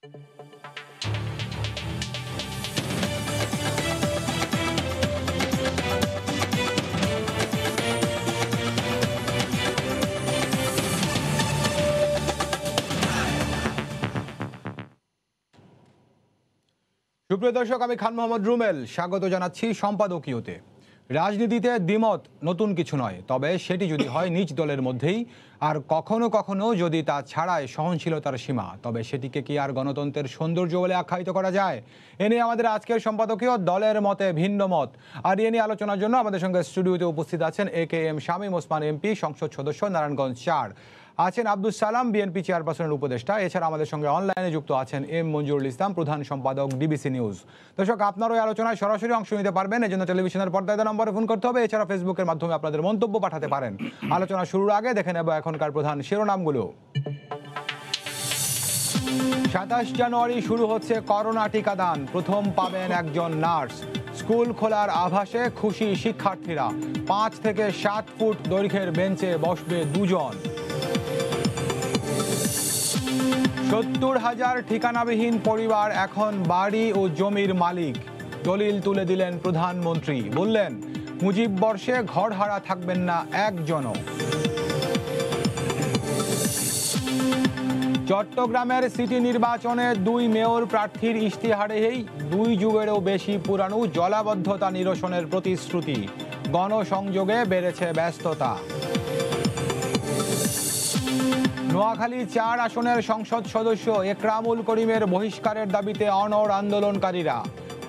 সুপ্রিয় দর্শক আমি খান মোহাম্মদ রুমেল স্বাগত জানাচ্ছি সম্পাদকীয়তে রাজনীতিতে দ্বিমত নতুন কিছু নয় তবে সেটি যদি হয় নিজ দলের মধ্যেই আর কখনো কখনো যদি তা ছাড়ায় সহনশীলতার সীমা তবে সেটিকে কি আর গণতন্ত্রের সৌন্দর্য বলে আখ্যায়িত করা যায় এ নিয়ে আমাদের আজকের সম্পাদকীয় দলের মতে ভিন্ন মত আর এ নিয়ে আলোচনার জন্য আমাদের সঙ্গে স্টুডিওতে উপস্থিত আছেন A K M Shamim Osman MP সংসদ সদস্য নারায়ণগঞ্জ চার আছেন আব্দুল সালাম বিএনপি চেয়ারপারসনের উপদেষ্টা এছাড়া আমাদের সঙ্গে অনলাইনে যুক্ত আছেন এম মঞ্জুরুল ইসলাম প্রধান সম্পাদক ডিবিসি নিউজ দর্শক আপনার ওই আলোচনায় সরাসরি অংশ নিতে পারবেন এজন্য টেলিভিশনের পর্দায় নম্বরে ফোন করতে হবে এছাড়া ফেসবুকের মাধ্যমে আপনাদের মন্তব্য পাঠাতে পারেন আলোচনা শুরুর আগে দেখে নেব এখনকার প্রধান শিরোনামগুলো সাতাশ জানুয়ারি শুরু হচ্ছে করোনা টিকাদান প্রথম পাবেন একজন নার্স স্কুল খোলার আভাসে খুশি শিক্ষার্থীরা পাঁচ থেকে সাত ফুট দৈর্ঘ্যের বেঞ্চে বসবে দুজন সত্তর হাজার ঠিকানাবিহীন পরিবার এখন বাড়ি ও জমির মালিক দলিল তুলে দিলেন প্রধানমন্ত্রী বললেন মুজিব বর্ষে ঘর হারা থাকবেন না একজনও চট্টগ্রামের সিটি নির্বাচনে দুই মেয়র প্রার্থীর ইশতেহারেই দুই যুগেরও বেশি পুরানো জলাবদ্ধতা নিরসনের প্রতিশ্রুতি গণসংযোগে বেড়েছে ব্যস্ততা নোয়াখালী চার আসনের সংসদ সদস্য একরামুল করিমের বহিষ্কারের দাবিতে অনর আন্দোলনকারীরা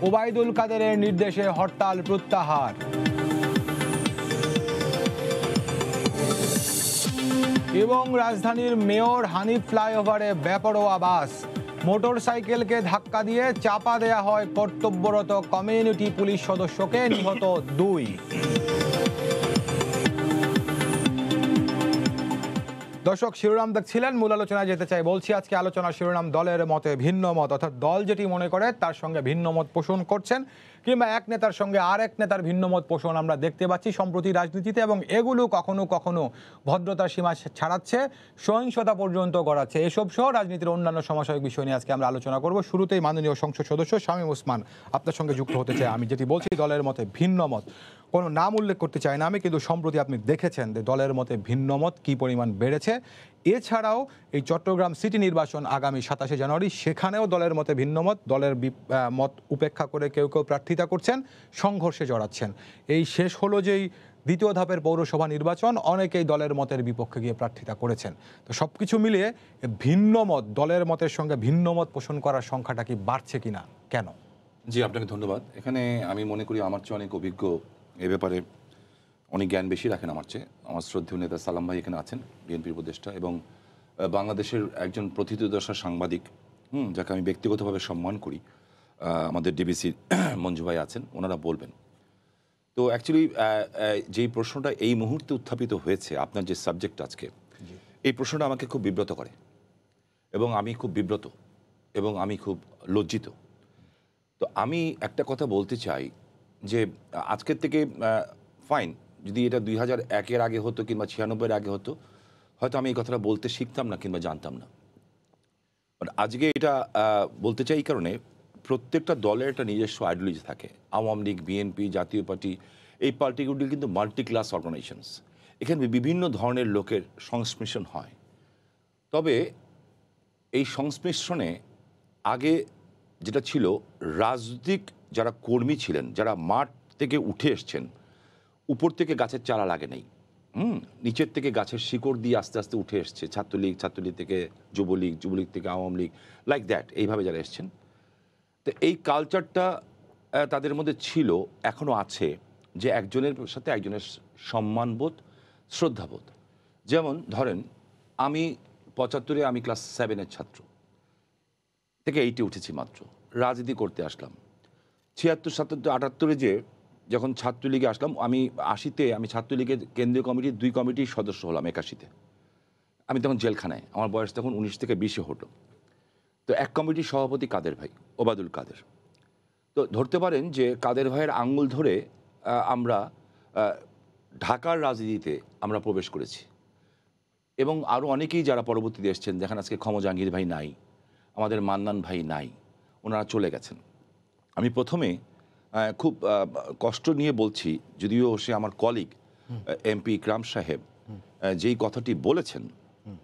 ওবায়দুল কাদেরের নির্দেশে হরতাল প্রত্যাহার এবং রাজধানীর মেয়র হানিফ ফ্লাইওভারে বেপরোয়া বাস মোটর সাইকেলকে ধাক্কা দিয়ে চাপা দেয়া হয় কর্তব্যরত কমিউনিটি পুলিশ সদস্যকে নিহত দুই দর্শক শিরোনাম দেখছিলেন মূল আলোচনায় যেতে চাই বলছি আজকে আলোচনা শিরোনাম দলের মতে ভিন্ন মত অর্থাৎ দল যেটি মনে করে তার সঙ্গে ভিন্ন মত পোষণ করছেন কিংবা এক নেতার সঙ্গে আর এক নেতার ভিন্ন মত পোষণ আমরা দেখতে পাচ্ছি সম্প্রতি রাজনীতিতে এবং এগুলো কখনো কখনো ভদ্রতার সীমা ছাড়াচ্ছে সহিংসতা পর্যন্ত গড়াচ্ছে এসব সহ রাজনীতির অন্যান্য সমসাময়িক বিষয় নিয়ে আজকে আমরা আলোচনা করব শুরুতেই মাননীয় সংসদ সদস্য শামীম ওসমান আপনার সঙ্গে যুক্ত হতে চাই আমি যেটি বলছি দলের মতে ভিন্ন মত কোনো নাম উল্লেখ করতে চাই না আমি কিন্তু সম্প্রতি আপনি দেখেছেন যে দলের মতে ভিন্ন মত কী পরিমাণ বেড়েছে এছাড়াও এই চট্টগ্রাম সিটি নির্বাচন আগামী সাতাশে জানুয়ারি সেখানেও দলের মতে ভিন্ন মত দলের মত উপেক্ষা করে কেউ কেউ প্রার্থিতা করছেন সংঘর্ষে জড়াচ্ছেন এই শেষ হলো যেই দ্বিতীয় ধাপের পৌরসভা নির্বাচন অনেকেই দলের মতের বিপক্ষে গিয়ে প্রার্থিতা করেছেন তো সব কিছু মিলিয়ে ভিন্ন মত দলের মতের সঙ্গে ভিন্ন মত পোষণ করার সংখ্যাটা কি বাড়ছে কিনা কেন জি আপনাকে ধন্যবাদ এখানে আমি মনে করি আমার চেয়ে অনেক অভিজ্ঞ এ ব্যাপারে অনেক জ্ঞান বেশি রাখেন আমার চেয়ে আমার শ্রদ্ধেয় নেতা সালাম ভাই এখানে আছেন বিএনপির উপদেষ্টা এবং বাংলাদেশের একজন প্রথিতদশা সাংবাদিক হুম যাকে আমি ব্যক্তিগতভাবে সম্মান করি আমাদের ডিবিসি মঞ্জু ভাই আছেন ওনারা বলবেন তো অ্যাকচুয়ালি যেই প্রশ্নটা এই মুহূর্তে উত্থাপিত হয়েছে আপনার যে সাবজেক্ট আজকে এই প্রশ্নটা আমাকে খুব বিব্রত করে এবং আমি খুব বিব্রত এবং আমি খুব লজ্জিত তো আমি একটা কথা বলতে চাই যে আজকের থেকে ফাইন যদি এটা দুই হাজার একের আগে হতো কিংবা ছিয়ানব্বইয়ের আগে হতো হয়তো আমি এই কথাটা বলতে শিখতাম না কিংবা জানতাম না আজকে এটা বলতে চাই এই কারণে প্রত্যেকটা দলের একটা নিজস্ব আইডিওলজি থাকে আওয়ামী লীগ বিএনপি জাতীয় পার্টি এই পার্টিগুলি কিন্তু মাল্টি ক্লাস অর্গানাইজেশনস এখানে বিভিন্ন ধরনের লোকের সংশ্লেষণ হয় তবে এই সংশ্লেষণে আগে যেটা ছিল রাজনৈতিক যারা কর্মী ছিলেন যারা মাঠ থেকে উঠে এসছেন উপর থেকে গাছের চারা লাগে নেই হুম নিচের থেকে গাছের শিকড় দিয়ে আস্তে আস্তে উঠে এসছে ছাত্রলীগ ছাত্রলীগ থেকে যুবলীগ যুবলীগ থেকে আওয়ামী লীগ লাইক দ্যাট এইভাবে যারা এসছেন তো এই কালচারটা তাদের মধ্যে ছিল এখনও আছে যে একজনের সাথে একজনের সম্মানবোধ শ্রদ্ধাবোধ যেমন ধরেন আমি পঁচাত্তরে আমি ক্লাস সেভেনের ছাত্র থেকে এইটে উঠেছি মাত্র রাজনীতি করতে আসলাম ছিয়াত্তর সাতাত্তর আটাত্তরে যে যখন ছাত্রলীগে আসলাম আমি আশিতে আমি ছাত্রলীগের কেন্দ্রীয় কমিটির দুই কমিটির সদস্য হলাম একাশিতে আমি তখন জেলখানায় আমার বয়স তখন উনিশ থেকে বিশে হতো তো এক কমিটির সভাপতি কাদের ভাই ওবাদুল কাদের তো ধরতে পারেন যে কাদের ভাইয়ের আঙ্গুল ধরে আমরা ঢাকার রাজনীতিতে আমরা প্রবেশ করেছি এবং আরও অনেকেই যারা পরবর্তীতে এসছেন দেখেন আজকে ক্ষম জাহাঙ্গীর ভাই নাই আমাদের মান্নান ভাই নাই ওনারা চলে গেছেন আমি প্রথমে খুব কষ্ট নিয়ে বলছি যদিও সে আমার কলিগ এমপি ইকরাম সাহেব যেই কথাটি বলেছেন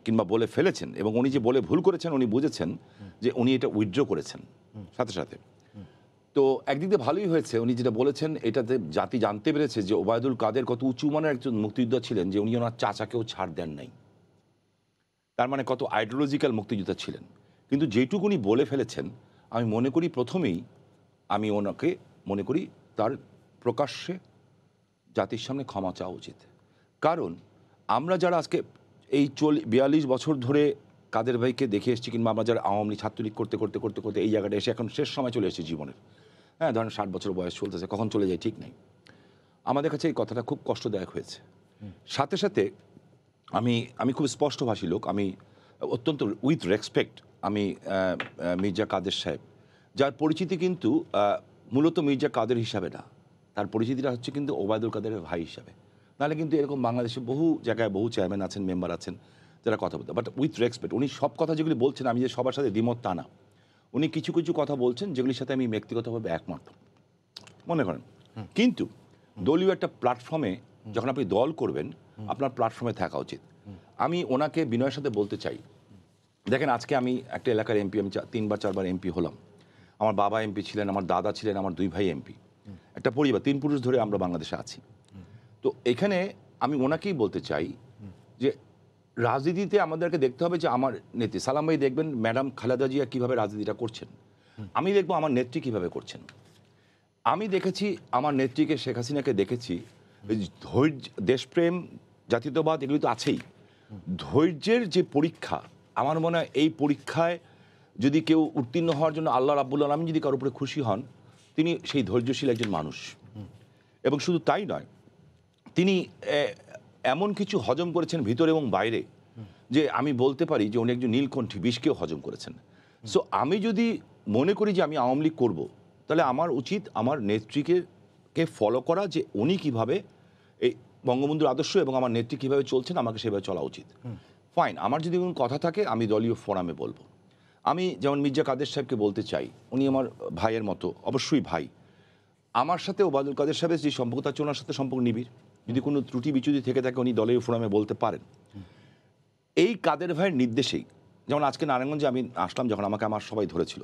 কিংবা বলে ফেলেছেন এবং উনি যে বলে ভুল করেছেন উনি বুঝেছেন যে উনি এটা উইথড্র করেছেন সাথে সাথে তো একদিক দিয়ে ভালোই হয়েছে উনি যেটা বলেছেন এটাতে জাতি জানতে পেরেছে যে ওবায়দুল কাদের কত উঁচু মানের একজন মুক্তিযোদ্ধা ছিলেন যে উনি ওনার চাচাকেও ছাড় দেন নাই তার মানে কত আইডিওলজিক্যাল মুক্তিযোদ্ধা ছিলেন কিন্তু উনি বলে ফেলেছেন আমি মনে করি প্রথমেই আমি ওনাকে মনে করি তার প্রকাশ্যে জাতির সামনে ক্ষমা চাওয়া উচিত কারণ আমরা যারা আজকে এই চল বিয়াল্লিশ বছর ধরে কাদের ভাইকে দেখে এসেছি কিংবা আমরা যারা আওয়ামী লীগ ছাত্রলীগ করতে করতে করতে করতে এই জায়গাটা এসে এখন শেষ সময় চলে এসেছি জীবনের হ্যাঁ ধরেন ষাট বছর বয়স চলতেছে কখন চলে যায় ঠিক নেই আমাদের কাছে এই কথাটা খুব কষ্টদায়ক হয়েছে সাথে সাথে আমি আমি খুব স্পষ্টভাষী লোক আমি অত্যন্ত উইথ রেসপেক্ট আমি মির্জা কাদের সাহেব যার পরিচিতি কিন্তু মূলত মির্জা কাদের হিসাবে না তার পরিচিতিটা হচ্ছে কিন্তু ওবায়দুল কাদেরের ভাই হিসাবে নাহলে কিন্তু এরকম বাংলাদেশে বহু জায়গায় বহু চেয়ারম্যান আছেন মেম্বার আছেন যারা কথা বলতে বাট উইথ রেসপেক্ট উনি সব কথা যেগুলি বলছেন আমি যে সবার সাথে দ্বিমত তা না উনি কিছু কিছু কথা বলছেন যেগুলির সাথে আমি ব্যক্তিগতভাবে একমত মনে করেন কিন্তু দলীয় একটা প্ল্যাটফর্মে যখন আপনি দল করবেন আপনার প্ল্যাটফর্মে থাকা উচিত আমি ওনাকে বিনয়ের সাথে বলতে চাই দেখেন আজকে আমি একটা এলাকার এমপি আমি তিনবার চারবার এমপি হলাম আমার বাবা এমপি ছিলেন আমার দাদা ছিলেন আমার দুই ভাই এমপি একটা পরিবার তিন পুরুষ ধরে আমরা বাংলাদেশে আছি তো এখানে আমি ওনাকেই বলতে চাই যে রাজনীতিতে আমাদেরকে দেখতে হবে যে আমার নেত্রী সালাম ভাই দেখবেন ম্যাডাম খালেদা জিয়া কীভাবে রাজনীতিটা করছেন আমি দেখবো আমার নেত্রী কীভাবে করছেন আমি দেখেছি আমার নেত্রীকে শেখ হাসিনাকে দেখেছি ধৈর্য দেশপ্রেম জাতীয়তাবাদ এগুলি তো আছেই ধৈর্যের যে পরীক্ষা আমার মনে হয় এই পরীক্ষায় যদি কেউ উত্তীর্ণ হওয়ার জন্য আল্লাহ রাবুল আলম যদি কারোর উপরে খুশি হন তিনি সেই ধৈর্যশীল একজন মানুষ এবং শুধু তাই নয় তিনি এমন কিছু হজম করেছেন ভিতরে এবং বাইরে যে আমি বলতে পারি যে উনি একজন নীলকণ্ঠী বিষকেও হজম করেছেন সো আমি যদি মনে করি যে আমি আওয়ামী লীগ করবো তাহলে আমার উচিত আমার নেত্রীকে কে ফলো করা যে উনি কিভাবে এই বঙ্গবন্ধুর আদর্শ এবং আমার নেত্রী কীভাবে চলছেন আমাকে সেভাবে চলা উচিত ফাইন আমার যদি কোনো কথা থাকে আমি দলীয় ফোরামে বলবো আমি যেমন মির্জা কাদের সাহেবকে বলতে চাই উনি আমার ভাইয়ের মতো অবশ্যই ভাই আমার সাথে ওবায়দুল কাদের সাহেবের যে সম্পর্ক তার ওনার সাথে সম্পর্ক নিবিড় যদি কোনো ত্রুটি বিচ্যুতি থেকে থাকে উনি দলের ফোরামে বলতে পারেন এই কাদের ভাইয়ের নির্দেশেই যেমন আজকে নারায়ণগঞ্জে আমি আসলাম যখন আমাকে আমার সবাই ধরেছিল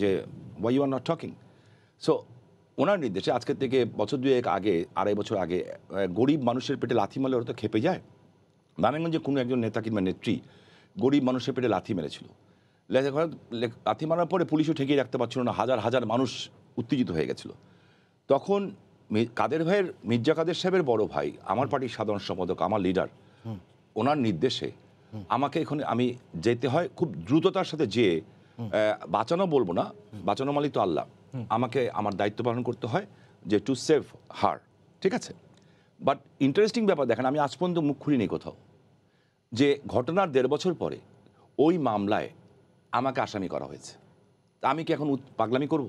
যে why you are not talking so ওনার নির্দেশে আজকে থেকে বছর দুয়েক আগে আড়াই বছর আগে গরিব মানুষের পেটে লাথি মারলে ওরা তো খেপে যায় নারায়ণগঞ্জে কোনো একজন নেতা কিংবা নেত্রী গরিব মানুষের পেটে লাথি মেরেছিল লাথি মারার পরে পুলিশও ঠেকিয়ে রাখতে পারছিল না হাজার হাজার মানুষ উত্তেজিত হয়ে গেছিল তখন কাদের ভাইয়ের মির্জা কাদের সাহেবের বড় ভাই আমার পার্টির সাধারণ সম্পাদক আমার লিডার ওনার নির্দেশে আমাকে এখানে আমি যেতে হয় খুব দ্রুততার সাথে যেয়ে বাঁচানো বলবো না বাঁচানো মালিক তো আল্লাহ আমাকে আমার দায়িত্ব পালন করতে হয় যে টু সেভ হার ঠিক আছে বাট ইন্টারেস্টিং ব্যাপার দেখেন আমি আজ পর্যন্ত মুখ খুলিনি কোথাও যে ঘটনার দেড় বছর পরে ওই মামলায় আমাকে আসামি করা হয়েছে তা আমি কি এখন পাগলামি করব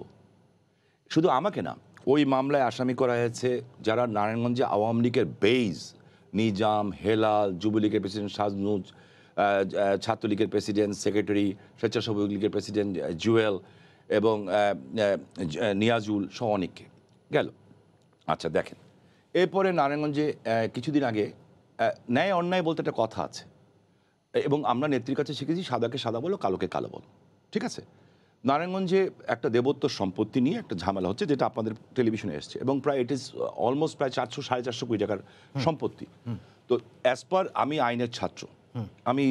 শুধু আমাকে না ওই মামলায় আসামি করা হয়েছে যারা নারায়ণগঞ্জে আওয়ামী লীগের বেইজ নিজাম হেলাল যুবলীগের প্রেসিডেন্ট সাজনুজ ছাত্রলীগের প্রেসিডেন্ট সেক্রেটারি স্বেচ্ছাসেবক লীগের প্রেসিডেন্ট জুয়েল এবং নিয়াজুল সহ অনেককে গেল আচ্ছা দেখেন এরপরে নারায়ণগঞ্জে কিছুদিন আগে ন্যায় অন্যায় বলতে একটা কথা আছে এবং আমরা নেত্রীর কাছে শিখেছি সাদাকে সাদা বলো কালোকে কালো বলো ঠিক আছে নারায়ণগঞ্জে একটা দেবত্ব সম্পত্তি নিয়ে একটা ঝামেলা হচ্ছে যেটা আপনাদের টেলিভিশনে এসছে এবং প্রায় ইট ইজ অলমোস্ট প্রায় চারশো সাড়ে চারশো কোটি টাকার সম্পত্তি তো অ্যাজ পার আমি আইনের ছাত্র আমি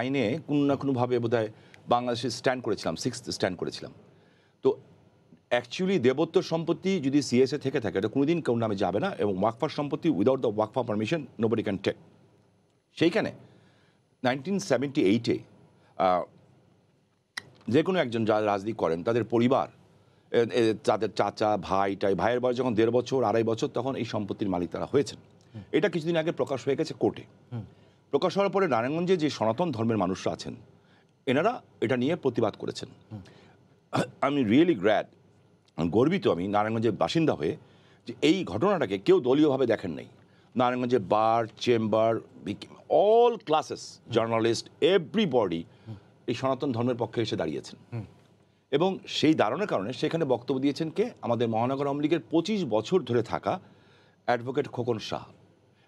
আইনে কোনো না কোনোভাবে বোধ হয় বাংলাদেশে স্ট্যান্ড করেছিলাম সিক্স স্ট্যান্ড করেছিলাম তো অ্যাকচুয়ালি দেবত্ব সম্পত্তি যদি সিএসএ থেকে থাকে এটা কোনোদিন কেউ নামে যাবে না এবং ওয়াকফার সম্পত্তি উইদাউট দ্য ওয়াকফা পারমিশন নোবডি ক্যান টেক সেইখানে নাইনটিন সেভেন্টি এইটে যে কোনো একজন যারা রাজনীতি করেন তাদের পরিবার তাদের চাচা ভাই টাই ভাইয়ের বয়স যখন দেড় বছর আড়াই বছর তখন এই সম্পত্তির মালিক তারা হয়েছেন এটা কিছুদিন আগে প্রকাশ হয়ে গেছে কোর্টে প্রকাশ হওয়ার পরে নারায়ণগঞ্জে যে সনাতন ধর্মের মানুষরা আছেন এনারা এটা নিয়ে প্রতিবাদ করেছেন আমি রিয়েলি গ্র্যাড গর্বিত আমি নারায়ণগঞ্জের বাসিন্দা হয়ে যে এই ঘটনাটাকে কেউ দলীয়ভাবে দেখেন নাই নারায়ণগঞ্জে bar chamber all classes journalist everybody এই সনাতন ধর্মের পক্ষে এসে দাঁড়িয়েছেন এবং সেই দারণের কারণে সেখানে বক্তব্য দিয়েছেন কে আমাদের মহানগর আওয়ামী লীগের পঁচিশ বছর ধরে থাকা অ্যাডভোকেট খোকন শাহ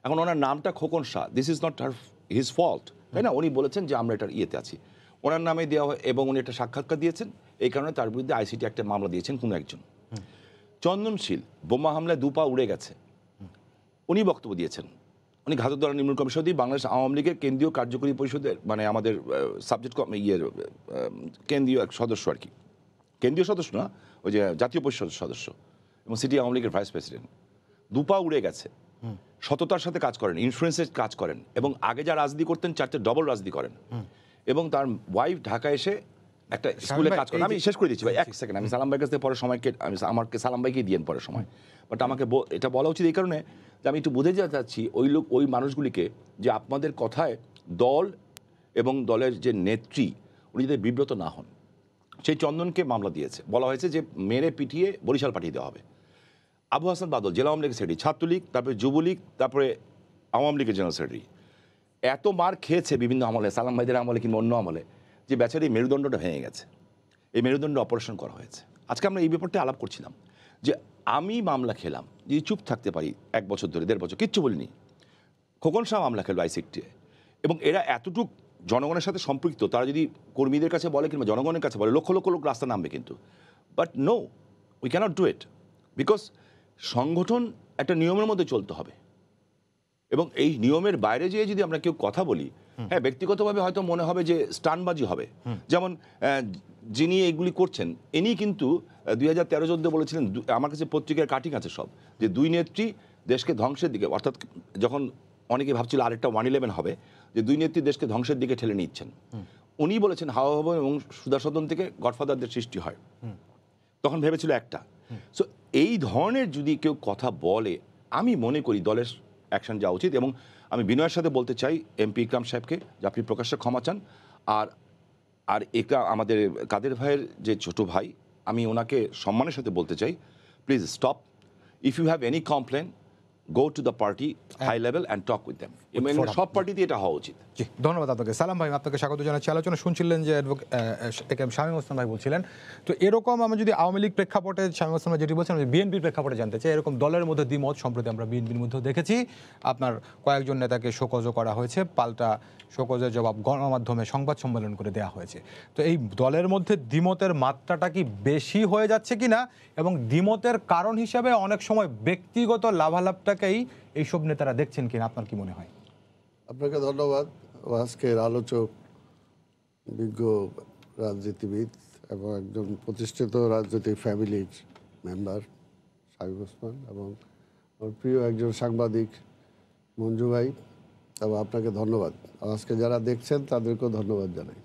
এখন ওনার নামটা Khokon Shah this is not her his fault তাই না উনি বলেছেন যে আমরা এটার ইয়েতে আছি ওনার নামে দেওয়া হয় এবং উনি একটা সাক্ষাৎকার দিয়েছেন এই কারণে তার বিরুদ্ধে আইসিটি একটা মামলা দিয়েছেন কোনো একজন চন্দনশীল বোমা হামলায় দুপা উড়ে গেছে উনি বক্তব্য দিয়েছেন উনি ঘাতকদলা নির্মূল কমিশনই বাংলাদেশ আওয়ামী লীগের কেন্দ্রীয় কার্যকরী পরিষদের মানে আমাদের সাবজেক্ট ইয়ের কেন্দ্রীয় এক সদস্য আর কি কেন্দ্রীয় সদস্য না ওই যে জাতীয় পরিষদের সদস্য এবং সিটি আওয়ামী লীগের ভাইস প্রেসিডেন্ট দুপা উড়ে গেছে সততার সাথে কাজ করেন ইনফ্লুয়েন্সের কাজ করেন এবং আগে যা রাজনীতি করতেন চারটে ডবল রাজনীতি করেন এবং তার ওয়াইফ ঢাকা এসে একটা স্কুলে কাজ করে আমি শেষ করে দিচ্ছি ভাই এক সেকেন্ড আমি সালাম ভাই কাছ থেকে পরে সময়কে আমি আমাকে সালাম ভাইকে দিয়ে পরে সময় বাট আমাকে এটা বলা উচিত এই কারণে যে আমি একটু বুঝে যেতে চাচ্ছি ওই লোক ওই মানুষগুলিকে যে আপনাদের কথায় দল এবং দলের যে নেত্রী উনি যাতে বিব্রত না হন সেই চন্দনকে মামলা দিয়েছে বলা হয়েছে যে মেরে পিটিয়ে বরিশাল পাঠিয়ে দেওয়া হবে আবু হাসান বাদল জেলা আওয়ামী লীগের সেক্রেটারি ছাত্রলীগ তারপরে যুবলীগ তারপরে আওয়ামী লীগের জেনারেল সেক্রেটারি এত মার খেয়েছে বিভিন্ন আমলে সালাম ভাইদের আমলে কিংবা অন্য আমলে যে এই মেরুদণ্ডটা ভেঙে গেছে এই মেরুদণ্ড অপারেশন করা হয়েছে আজকে আমরা এই ব্যাপারটা আলাপ করছিলাম যে আমি মামলা খেলাম যদি চুপ থাকতে পারি এক বছর ধরে দেড় বছর কিচ্ছু বলিনি খোকন শাহ মামলা খেলো আইসিটিএ এবং এরা এতটুক জনগণের সাথে সম্পৃক্ত তারা যদি কর্মীদের কাছে বলে কিংবা জনগণের কাছে বলে লক্ষ লক্ষ লোক রাস্তা নামবে কিন্তু but no we can't do it because সংগঠন একটা নিয়মের মধ্যে চলতে হবে এবং এই নিয়মের বাইরে যেয়ে যদি আমরা কেউ কথা বলি হ্যাঁ ব্যক্তিগতভাবে হয়তো মনে হবে যে স্টানবাজি হবে যেমন যিনি এগুলি করছেন ইনি কিন্তু দুই হাজার তেরো চোদ্দো বলেছিলেন আমার কাছে পত্রিকার কাটিং আছে সব যে দুই নেত্রী দেশকে ধ্বংসের দিকে অর্থাৎ যখন অনেকে ভাবছিল আরেকটা ওয়ান ইলেভেন হবে যে দুই নেত্রী দেশকে ধ্বংসের দিকে ঠেলে নিচ্ছেন উনি বলেছেন হাওয়া ভবন এবং সুদাসদন থেকে গডফাদারদের সৃষ্টি হয় তখন ভেবেছিল একটা সো এই ধরনের যদি কেউ কথা বলে আমি মনে করি দলের অ্যাকশন যাওয়া উচিত এবং আমি বিনয়ের সাথে বলতে চাই এমপি ইকরাম সাহেবকে যে আপনি প্রকাশ্যে ক্ষমা চান আর আর একা আমাদের কাদের ভাইয়ের যে ছোট ভাই আমি ওনাকে সম্মানের সাথে বলতে চাই please stop if you have any complain go to the party high level and talk with them সব পার্টিতে এটা হওয়া উচিত জি ধন্যবাদ আপনাকে সালাম ভাই আপনাকে স্বাগত জানাচ্ছি আলোচনা শুনছিলেন যে অ্যাডভোকেট শামীম ওসমান ভাই বলছিলেন তো এরকম আমি যদি আওয়ামী লীগ প্রেক্ষাপটে শামীম ওসমান যেটি বলছেন বিএনপির প্রেক্ষাপটে জানতে চাই এরকম দলের মধ্যে দ্বিমত সম্প্রতি আমরা বিএনপির মধ্যে দেখেছি আপনার কয়েকজন নেতাকে শোকজও করা হয়েছে পাল্টা শোকজের জবাব গণমাধ্যমে সংবাদ সম্মেলন করে দেওয়া হয়েছে তো এই দলের মধ্যে দ্বিমতের মাত্রাটা কি বেশি হয়ে যাচ্ছে কি না এবং দ্বিমতের কারণ হিসাবে অনেক সময় ব্যক্তিগত লাভালাভটাকেই এইসব নেতারা দেখছেন কিনা আপনার কি মনে হয় আপনাকে ধন্যবাদ আজকের আলোচক বিজ্ঞ রাজনীতিবিদ এবং একজন প্রতিষ্ঠিত রাজনৈতিক ফ্যামিলির মেম্বার সাহিব ওসমান এবং আমার প্রিয় একজন সাংবাদিক মঞ্জু ভাই এবং আপনাকে ধন্যবাদ আজকে যারা দেখছেন তাদেরকেও ধন্যবাদ জানাই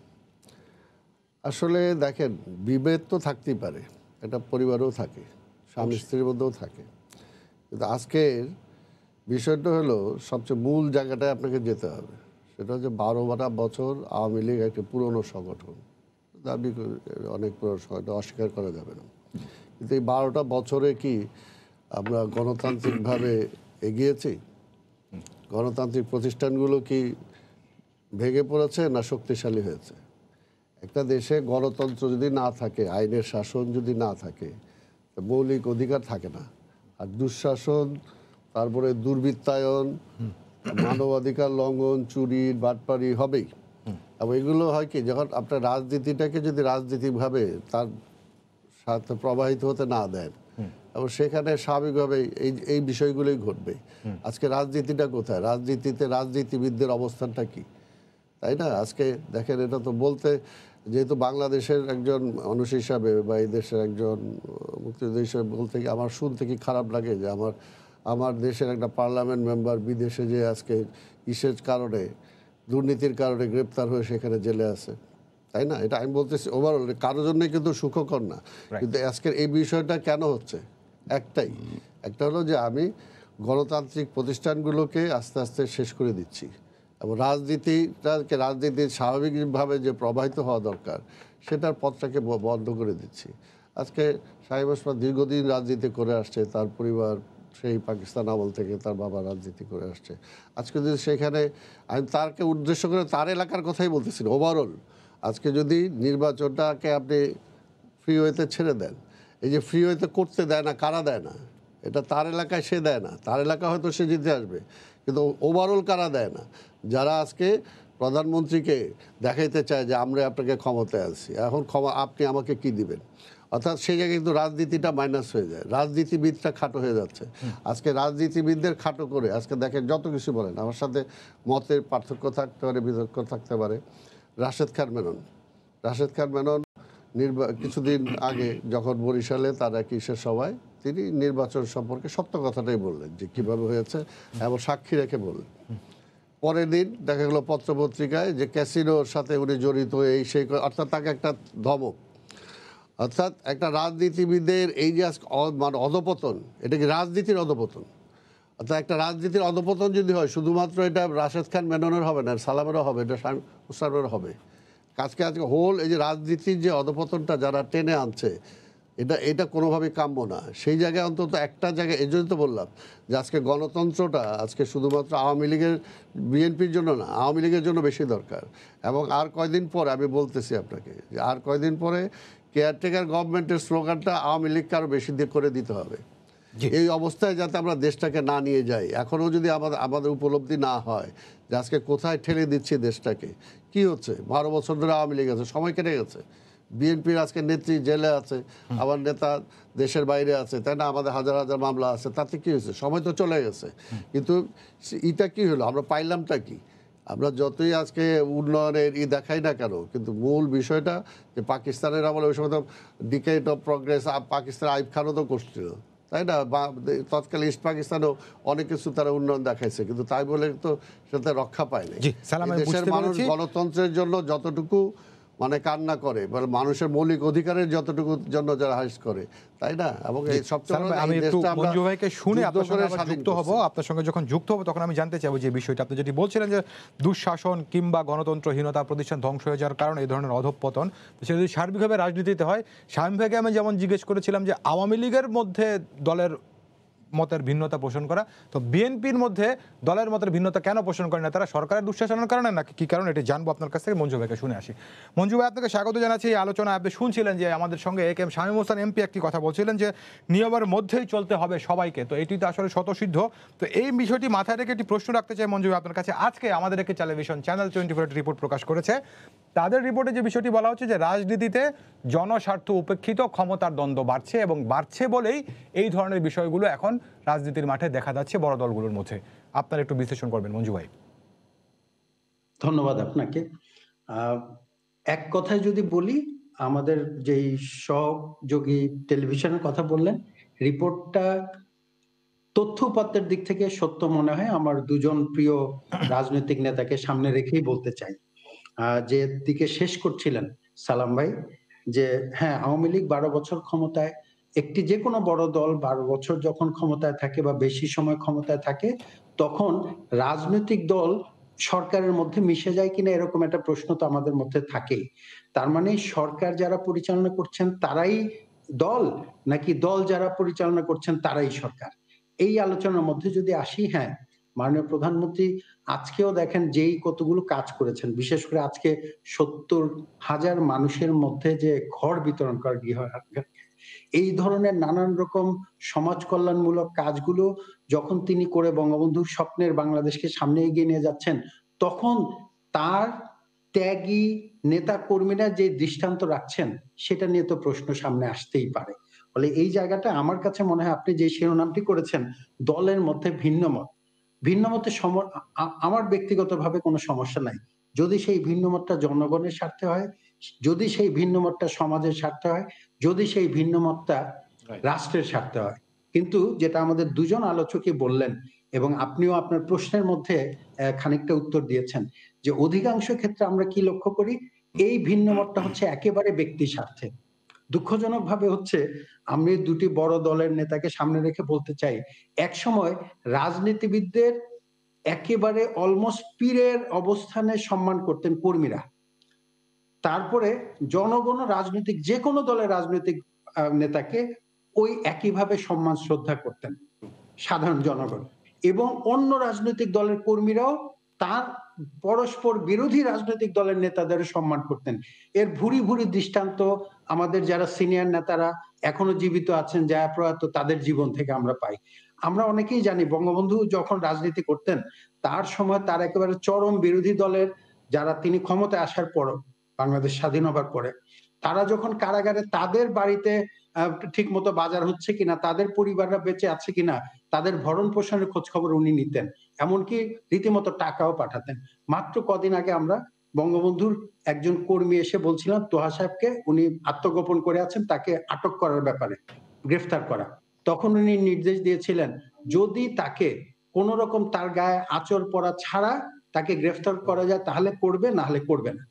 আসলে দেখেন বিভেদ তো থাকতেই পারে এটা পরিবারেও থাকে স্বামী স্ত্রীর মধ্যেও থাকে কিন্তু আজকের বিষয়টা হলো সবচেয়ে মূল জায়গাটায় আপনাকে যেতে হবে সেটা হচ্ছে বারো বারো বছর আওয়ামী লীগ একটি পুরনো সংগঠন দাবি অনেক পুরনো সংগঠন অস্বীকার করা যাবে না কিন্তু এই বারোটা বছরে কি আমরা গণতান্ত্রিকভাবে এগিয়েছি গণতান্ত্রিক প্রতিষ্ঠানগুলো কি ভেঙে পড়েছে না শক্তিশালী হয়েছে একটা দেশে গণতন্ত্র যদি না থাকে আইনের শাসন যদি না থাকে মৌলিক অধিকার থাকে না আর দুঃশাসন তারপরে দুর্বৃত্তায়ন মানবাধিকার লঙ্ঘন চুরি বাটপারি হবেই এবং এগুলো হয় কি যখন আপনার রাজনীতিটাকে যদি রাজনীতিভাবে তার সাথে প্রবাহিত হতে না দেন এবং সেখানে স্বাভাবিকভাবেই এই এই বিষয়গুলোই ঘটবে আজকে রাজনীতিটা কোথায় রাজনীতিতে রাজনীতিবিদদের অবস্থানটা কি তাই না আজকে দেখেন এটা তো বলতে যেহেতু বাংলাদেশের একজন মানুষ হিসাবে বা এই দেশের একজন মুক্তিযুদ্ধ হিসাবে বলতে আমার শুনতে কি খারাপ লাগে যে আমার আমার দেশের একটা পার্লামেন্ট মেম্বার বিদেশে যে আজকে ইসের কারণে দুর্নীতির কারণে গ্রেপ্তার হয়ে সেখানে জেলে আছে তাই না এটা আমি বলতেছি ওভারঅল কারোর জন্যই কিন্তু সুখকর না কিন্তু আজকের এই বিষয়টা কেন হচ্ছে একটাই একটা হলো যে আমি গণতান্ত্রিক প্রতিষ্ঠানগুলোকে আস্তে আস্তে শেষ করে দিচ্ছি এবং রাজনীতিটাকে রাজনীতির স্বাভাবিকভাবে যে প্রবাহিত হওয়া দরকার সেটার পথটাকে বন্ধ করে দিচ্ছি আজকে সাহেব ওসমান দীর্ঘদিন রাজনীতি করে আসছে তার পরিবার সেই পাকিস্তান আমল থেকে তার বাবা রাজনীতি করে আসছে আজকে যদি সেখানে আমি তারকে উদ্দেশ্য করে তার এলাকার কথাই বলতেছি ওভারঅল আজকে যদি নির্বাচনটাকে আপনি ফ্রি ওয়েতে ছেড়ে দেন এই যে ফ্রি ওয়েতে করতে দেয় না কারা দেয় না এটা তার এলাকায় সে দেয় না তার এলাকা হয়তো সে জিতে আসবে কিন্তু ওভারঅল কারা দেয় না যারা আজকে প্রধানমন্ত্রীকে দেখাইতে চায় যে আমরা আপনাকে ক্ষমতায় আছি এখন ক্ষমা আপনি আমাকে কি দিবেন অর্থাৎ সেই জায়গায় কিন্তু রাজনীতিটা মাইনাস হয়ে যায় রাজনীতিবিদটা খাটো হয়ে যাচ্ছে আজকে রাজনীতিবিদদের খাটো করে আজকে দেখেন যত কিছু বলেন আমার সাথে মতের পার্থক্য থাকতে পারে বিতর্ক থাকতে পারে রাশেদ খান মেনন রাশেদ খান মেনন নির্বা কিছুদিন আগে যখন বরিশালে তার এক ইসের সভায় তিনি নির্বাচন সম্পর্কে সত্য কথাটাই বললেন যে কীভাবে হয়েছে এবং সাক্ষী রেখে বললেন পরের দিন দেখা গেলো পত্রপত্রিকায় যে ক্যাসিনোর সাথে উনি জড়িত এই সেই অর্থাৎ তাকে একটা ধমক অর্থাৎ একটা রাজনীতিবিদের এই যে মানে অধপতন এটা কি রাজনীতির অধপতন অর্থাৎ একটা রাজনীতির অধপতন যদি হয় শুধুমাত্র এটা রাশেদ খান মেননের হবে না সালামেরও হবে এটা উসামেরও হবে কাজকে আজকে হোল এই যে রাজনীতির যে অধপতনটা যারা টেনে আনছে এটা এটা কোনোভাবে কাম্য না সেই জায়গায় অন্তত একটা জায়গায় এই জন্য তো বললাম যে আজকে গণতন্ত্রটা আজকে শুধুমাত্র আওয়ামী লীগের বিএনপির জন্য না আওয়ামী লীগের জন্য বেশি দরকার এবং আর কয়দিন পরে আমি বলতেছি আপনাকে যে আর কয়দিন পরে কেয়ারটেকার গভর্নমেন্টের স্লোগানটা আওয়ামী লীগকে আরও বেশি দিয়ে করে দিতে হবে এই অবস্থায় যাতে আমরা দেশটাকে না নিয়ে যাই এখনও যদি আমাদের আমাদের উপলব্ধি না হয় যে আজকে কোথায় ঠেলে দিচ্ছি দেশটাকে কি হচ্ছে বারো বছর ধরে আওয়ামী লীগ আছে সময় কেটে গেছে বিএনপির আজকে নেত্রী জেলে আছে আবার নেতা দেশের বাইরে আছে তাই না আমাদের হাজার হাজার মামলা আছে তাতে কি হয়েছে সময় তো চলে গেছে কিন্তু এটা কি হলো আমরা পাইলামটা কী আমরা যতই আজকে উন্নয়নের ই দেখাই না কেন কিন্তু মূল বিষয়টা যে পাকিস্তানের আমলে ওই সময় তো ডিকেট অফ প্রগ্রেস পাকিস্তান আইব খানও তো করছিল তাই না বা তৎকালীন ইস্ট পাকিস্তানেও অনেক কিছু তারা উন্নয়ন দেখাইছে কিন্তু তাই বলে তো সেটা রক্ষা পায়নি দেশের মানুষ গণতন্ত্রের জন্য যতটুকু মানে কান্না করে মানে মানুষের মৌলিক অধিকারের যতটুকু জন্য যারা হাইস করে তাই না এবং এই সবচেয়ে আমি একটু মঞ্জু ভাইকে শুনে আপনার সঙ্গে যুক্ত হব আপনার সঙ্গে যখন যুক্ত হব তখন আমি জানতে চাইবো যে বিষয়টা আপনি যেটি বলছিলেন যে দুঃশাসন কিংবা গণতন্ত্রহীনতা প্রতিষ্ঠান ধ্বংস হয়ে যাওয়ার কারণে এই ধরনের অধঃপতন সে যদি সার্বিকভাবে রাজনীতিতে হয় স্বামী ভাইকে আমি যেমন জিজ্ঞেস করেছিলাম যে আওয়ামী লীগের মধ্যে দলের মতের ভিন্নতা পোষণ করা তো বিএনপির মধ্যে দলের মতের ভিন্নতা কেন পোষণ করে না তারা সরকারের দুঃশাসনের কারণে নাকি কী কারণ এটি জানবো আপনার কাছ থেকে মঞ্জু ভাইকে শুনে আসি মঞ্জু ভাই আপনাকে স্বাগত জানাচ্ছি এই আলোচনা আপনি শুনছিলেন যে আমাদের সঙ্গে A K M Shamim Hossain MP একটি কথা বলছিলেন যে নিয়মের মধ্যেই চলতে হবে সবাইকে তো এটি তো আসলে স্বতঃসিদ্ধ তো এই বিষয়টি মাথায় রেখে একটি প্রশ্ন রাখতে চাই মঞ্জু ভাই আপনার কাছে আজকে আমাদের একটি television channel twenty four report প্রকাশ করেছে তাদের রিপোর্টে যে বিষয়টি বলা হচ্ছে যে রাজনীতিতে জনস্বার্থ উপেক্ষিত ক্ষমতার দ্বন্দ্ব বাড়ছে এবং বাড়ছে বলেই এই ধরনের বিষয়গুলো এখন রাজনীতির মাঠে দেখা যাচ্ছে বড় দলগুলোর মধ্যে আপনারা একটু বিশ্লেষণ করবেন মঞ্জু ভাই ধন্যবাদ আপনাকে এক কথায় যদি বলি আমাদের যেই সহযোগী টেলিভিশনের কথা বললেন রিপোর্টটা তথ্য উপাত্তের দিক থেকে সত্য মনে হয় আমার দুজন প্রিয় রাজনৈতিক নেতাকে সামনে রেখেই বলতে চাই যে দিকে শেষ করছিলেন সালাম ভাই যে হ্যাঁ আওয়ামী লীগ বারো বছর ক্ষমতায় একটি যে কোনো বড় দল বারো বছর যখন ক্ষমতায় থাকে বা বেশি সময় ক্ষমতায় থাকে তখন রাজনৈতিক দল সরকারের মধ্যে মিশে যায় কিনা এরকম একটা প্রশ্ন তো আমাদের মধ্যে থাকেই তার মানে সরকার যারা পরিচালনা করছেন তারাই দল নাকি দল যারা পরিচালনা করছেন তারাই সরকার এই আলোচনার মধ্যে যদি আসি হ্যাঁ মাননীয় প্রধানমন্ত্রী আজকেও দেখেন যেই কতগুলো কাজ করেছেন বিশেষ করে আজকে সত্তর হাজার মানুষের মধ্যে যে ঘর বিতরণ করা গৃহ এই ধরনের নানান রকম সমাজ কল্যাণমূলক কাজগুলো যখন তিনি করে বঙ্গবন্ধুর স্বপ্নের বাংলাদেশকে সামনে এগিয়ে নিয়ে যাচ্ছেন তখন তার ত্যাগী নেতা কর্মীরা যে দৃষ্টান্ত রাখছেন সেটা নিয়ে তো প্রশ্ন সামনে আসতেই পারে ফলে এই জায়গাটা আমার কাছে মনে হয় আপনি যে শিরোনামটি করেছেন দলের মধ্যে ভিন্ন মত ভিন্ন সম আমার ব্যক্তিগতভাবে কোনো সমস্যা নাই যদি সেই ভিন্নমতটা জনগণের স্বার্থে হয় যদি সেই ভিন্নমতটা সমাজের স্বার্থে হয় যদি সেই ভিন্নমতটা রাষ্ট্রের স্বার্থে হয় কিন্তু যেটা আমাদের দুজন আলোচকই বললেন এবং আপনিও আপনার প্রশ্নের মধ্যে খানিকটা উত্তর দিয়েছেন যে অধিকাংশ ক্ষেত্রে আমরা কি লক্ষ্য করি এই ভিন্নমতটা হচ্ছে একেবারে ব্যক্তি স্বার্থে দুঃখজনক ভাবে হচ্ছে আমি দুটি বড় দলের নেতাকে সামনে রেখে বলতে চাই এক সময় রাজনীতিবিদদের একেবারে অলমোস্ট পীরের অবস্থানে সম্মান করতেন কর্মীরা তারপরে জনগণ রাজনৈতিক যে কোনো দলের রাজনৈতিক নেতাকে ওই একইভাবে সম্মান শ্রদ্ধা করতেন সাধারণ জনগণ এবং অন্য রাজনৈতিক দলের কর্মীরাও তার পরস্পর বিরোধী রাজনৈতিক দলের নেতাদের সম্মান করতেন এর ভুরি ভুরি দৃষ্টান্ত আমাদের যারা সিনিয়র নেতারা এখনো জীবিত আছেন যারা প্রয়াত তাদের জীবন থেকে আমরা পাই আমরা অনেকেই জানি বঙ্গবন্ধু যখন রাজনীতি করতেন তার সময় তার একেবারে চরম বিরোধী দলের যারা তিনি ক্ষমতায় আসার পর বাংলাদেশ স্বাধীন হবার পরে তারা যখন কারাগারে তাদের বাড়িতে ঠিক মতো বাজার হচ্ছে কিনা তাদের পরিবাররা বেঁচে আছে কিনা তাদের ভরণ পোষণের খোঁজ খবর উনি নিতেন এমনকি রীতিমতো টাকাও পাঠাতেন মাত্র কদিন আগে আমরা বঙ্গবন্ধুর একজন কর্মী এসে বলছিলাম তোহা সাহেবকে উনি আত্মগোপন করে আছেন তাকে আটক করার ব্যাপারে গ্রেফতার করা তখন উনি নির্দেশ দিয়েছিলেন যদি তাকে কোন রকম তার গায়ে আচর পড়া ছাড়া তাকে গ্রেফতার করা যায় তাহলে করবে না হলে করবে না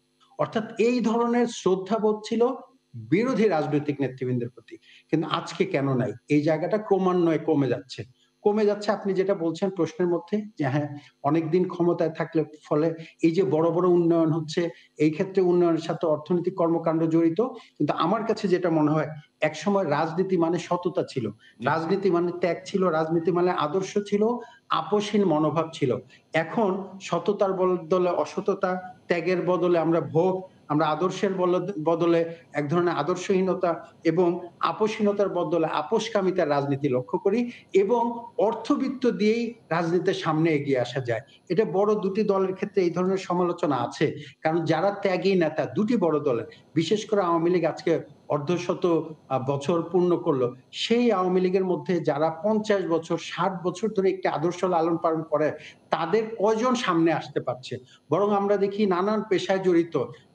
অর্থাৎ এই ধরনের শ্রদ্ধাবোধ ছিল বিরোধী রাজনৈতিক নেতৃবৃন্দের প্রতি কিন্তু আজকে কেন নাই এই জায়গাটা ক্রমান্বয়ে কমে যাচ্ছে কমে যাচ্ছে আপনি যেটা বলছেন প্রশ্নের মধ্যে যে হ্যাঁ অনেকদিন ক্ষমতায় থাকলে ফলে এই যে বড় বড় উন্নয়ন হচ্ছে এই ক্ষেত্রে উন্নয়নের সাথে অর্থনৈতিক কর্মকাণ্ড জড়িত কিন্তু আমার কাছে যেটা মনে হয় একসময় রাজনীতি মানে সততা ছিল রাজনীতি মানে ত্যাগ ছিল রাজনীতি মানে আদর্শ ছিল আপোষহীন মনোভাব ছিল এখন সততার বদলে অসততা ত্যাগের বদলে আমরা ভোগ আমরা আদর্শের বদলে এক ধরনের আদর্শহীনতা এবং আপোষহীনতার বদলে আপোষকামিতার রাজনীতি লক্ষ্য করি এবং অর্থবিত্ত দিয়েই রাজনীতির সামনে এগিয়ে আসা যায় এটা বড় দুটি দলের ক্ষেত্রে এই ধরনের সমালোচনা আছে কারণ যারা ত্যাগী নেতা দুটি বড় দলের বিশেষ করে আওয়ামী লীগ আজকে অর্ধশত বছর পূর্ণ করলো সেই আওয়ামী লীগের মধ্যে যারা পঞ্চাশ বছর ষাট বছর ধরে একটি আদর্শ লালন পালন করে তাদের কজন সামনে আসতে পারছে বরং আমরা দেখি নানান পেশায় জড়িত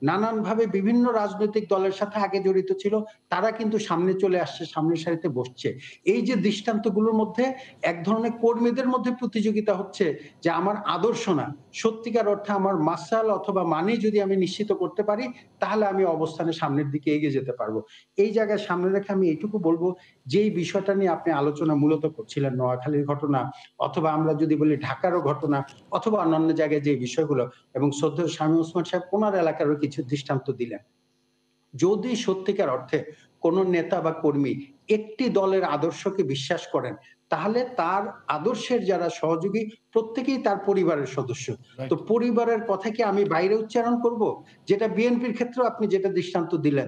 নানানভাবে বিভিন্ন রাজনৈতিক দলের সাথে আগে জড়িত ছিল তারা কিন্তু সামনে চলে আসছে সামনের সারিতে বসছে এই যে দৃষ্টান্তগুলোর মধ্যে এক ধরনের কর্মীদের মধ্যে প্রতিযোগিতা হচ্ছে যে আমার আদর্শ না সত্যিকার অর্থে আমার মাসাল অথবা মানে যদি আমি নিশ্চিত করতে পারি তাহলে আমি অবস্থানে সামনের দিকে এগিয়ে যেতে পারবো এই জায়গায় সামনে রেখে আমি এইটুকু বলবো যেই বিষয়টা নিয়ে আপনি আলোচনা মূলত করছিলেন নোয়াখালীর ঘটনা অথবা আমরা যদি বলি ঢাকারও ঘটনা অথবা অন্যান্য জায়গায় যে বিষয়গুলো এবং সদ্য স্বামী ওসমান সাহেব ওনার এলাকারও কিছু দৃষ্টান্ত দিলেন যদি সত্যিকার অর্থে কোন নেতা বা কর্মী একটি দলের আদর্শকে বিশ্বাস করেন তাহলে তার আদর্শের যারা সহযোগী প্রত্যেকেই তার পরিবারের সদস্য তো পরিবারের কথা কি আমি বাইরে উচ্চারণ করব যেটা বিএনপির ক্ষেত্রে আপনি যেটা দৃষ্টান্ত দিলেন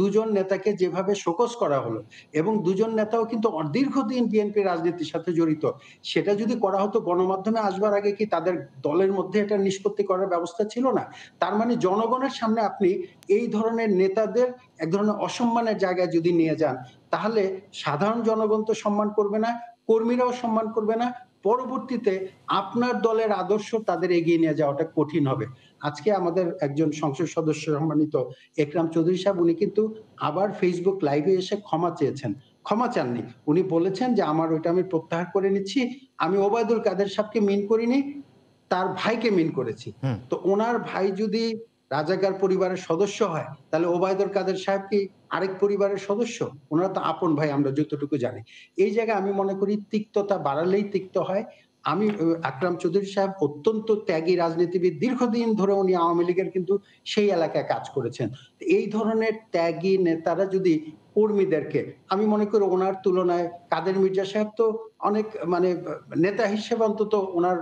দুজন নেতাকে যেভাবে শোকস করা হলো এবং দুজন নেতাও কিন্তু দীর্ঘদিন বিএনপি রাজনীতির সাথে জড়িত সেটা যদি করা হতো গণমাধ্যমে আসবার আগে কি তাদের দলের মধ্যে এটা নিষ্পত্তি করার ব্যবস্থা ছিল না তার মানে জনগণের সামনে আপনি এই ধরনের নেতাদের এক ধরনের অসম্মানের জায়গায় যদি নিয়ে যান তাহলে সাধারণ জনগণ তো সম্মান করবে না কর্মীরাও সম্মান করবে না পরবর্তীতে আপনার দলের আদর্শ তাদের এগিয়ে নিয়ে যাওয়াটা কঠিন হবে আজকে আমাদের একজন সংসদ সদস্য সম্মানিত একরাম চৌধুরী সাহেব উনি কিন্তু আবার ফেসবুক লাইভে এসে ক্ষমা চেয়েছেন ক্ষমা চাননি উনি বলেছেন যে আমার ওইটা আমি প্রত্যাহার করে নিচ্ছি আমি ওবায়দুল কাদের সাহেবকে মিন করিনি তার ভাইকে মিন করেছি তো ওনার ভাই যদি রাজাকার পরিবারের সদস্য হয় তাহলে ওবায়দুল কাদের সাহেব কি আরেক পরিবারের সদস্য ওনারা তো আপন ভাই আমরা যতটুকু জানি এই জায়গায় আমি মনে করি তিক্ততা বাড়ালেই তিক্ত হয় আমি আকরাম চৌধুরী সাহেব অত্যন্ত ত্যাগী রাজনীতিবিদ দীর্ঘদিন ধরে উনি আওয়ামী লীগের কিন্তু সেই এলাকায় কাজ করেছেন এই ধরনের ত্যাগী নেতারা যদি কর্মীদেরকে আমি মনে করি ওনার তুলনায় কাদের মির্জা সাহেব তো অনেক মানে নেতা হিসেবে অন্তত ওনার